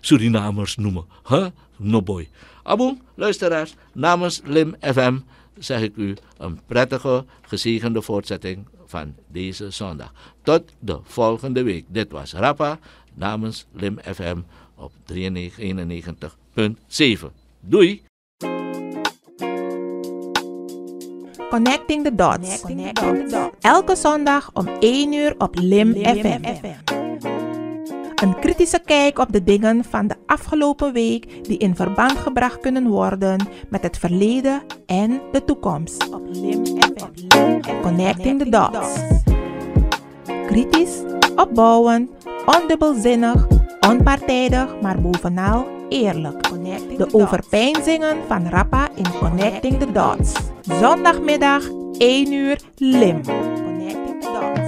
S2: Surinamers noemen. Hè? No boy. Aboem, luisteraars, namens Lim FM zeg ik u een prettige, gezegende voortzetting van deze zondag. Tot de volgende week. Dit was Rappa namens Lim FM op 91.7. Doei!
S1: Connecting the Dots. Elke zondag om 1 uur op Lim, FM. FM. Een kritische kijk op de dingen van de afgelopen week die in verband gebracht kunnen worden met het verleden en de toekomst. Op Lim FM. Connecting the Dots kritisch, opbouwend, ondubbelzinnig, onpartijdig, maar bovenal eerlijk. de overpeinzingen van Rappa in Connecting the Dots. Zondagmiddag 1 uur
S2: Lim. Connecting the Dots.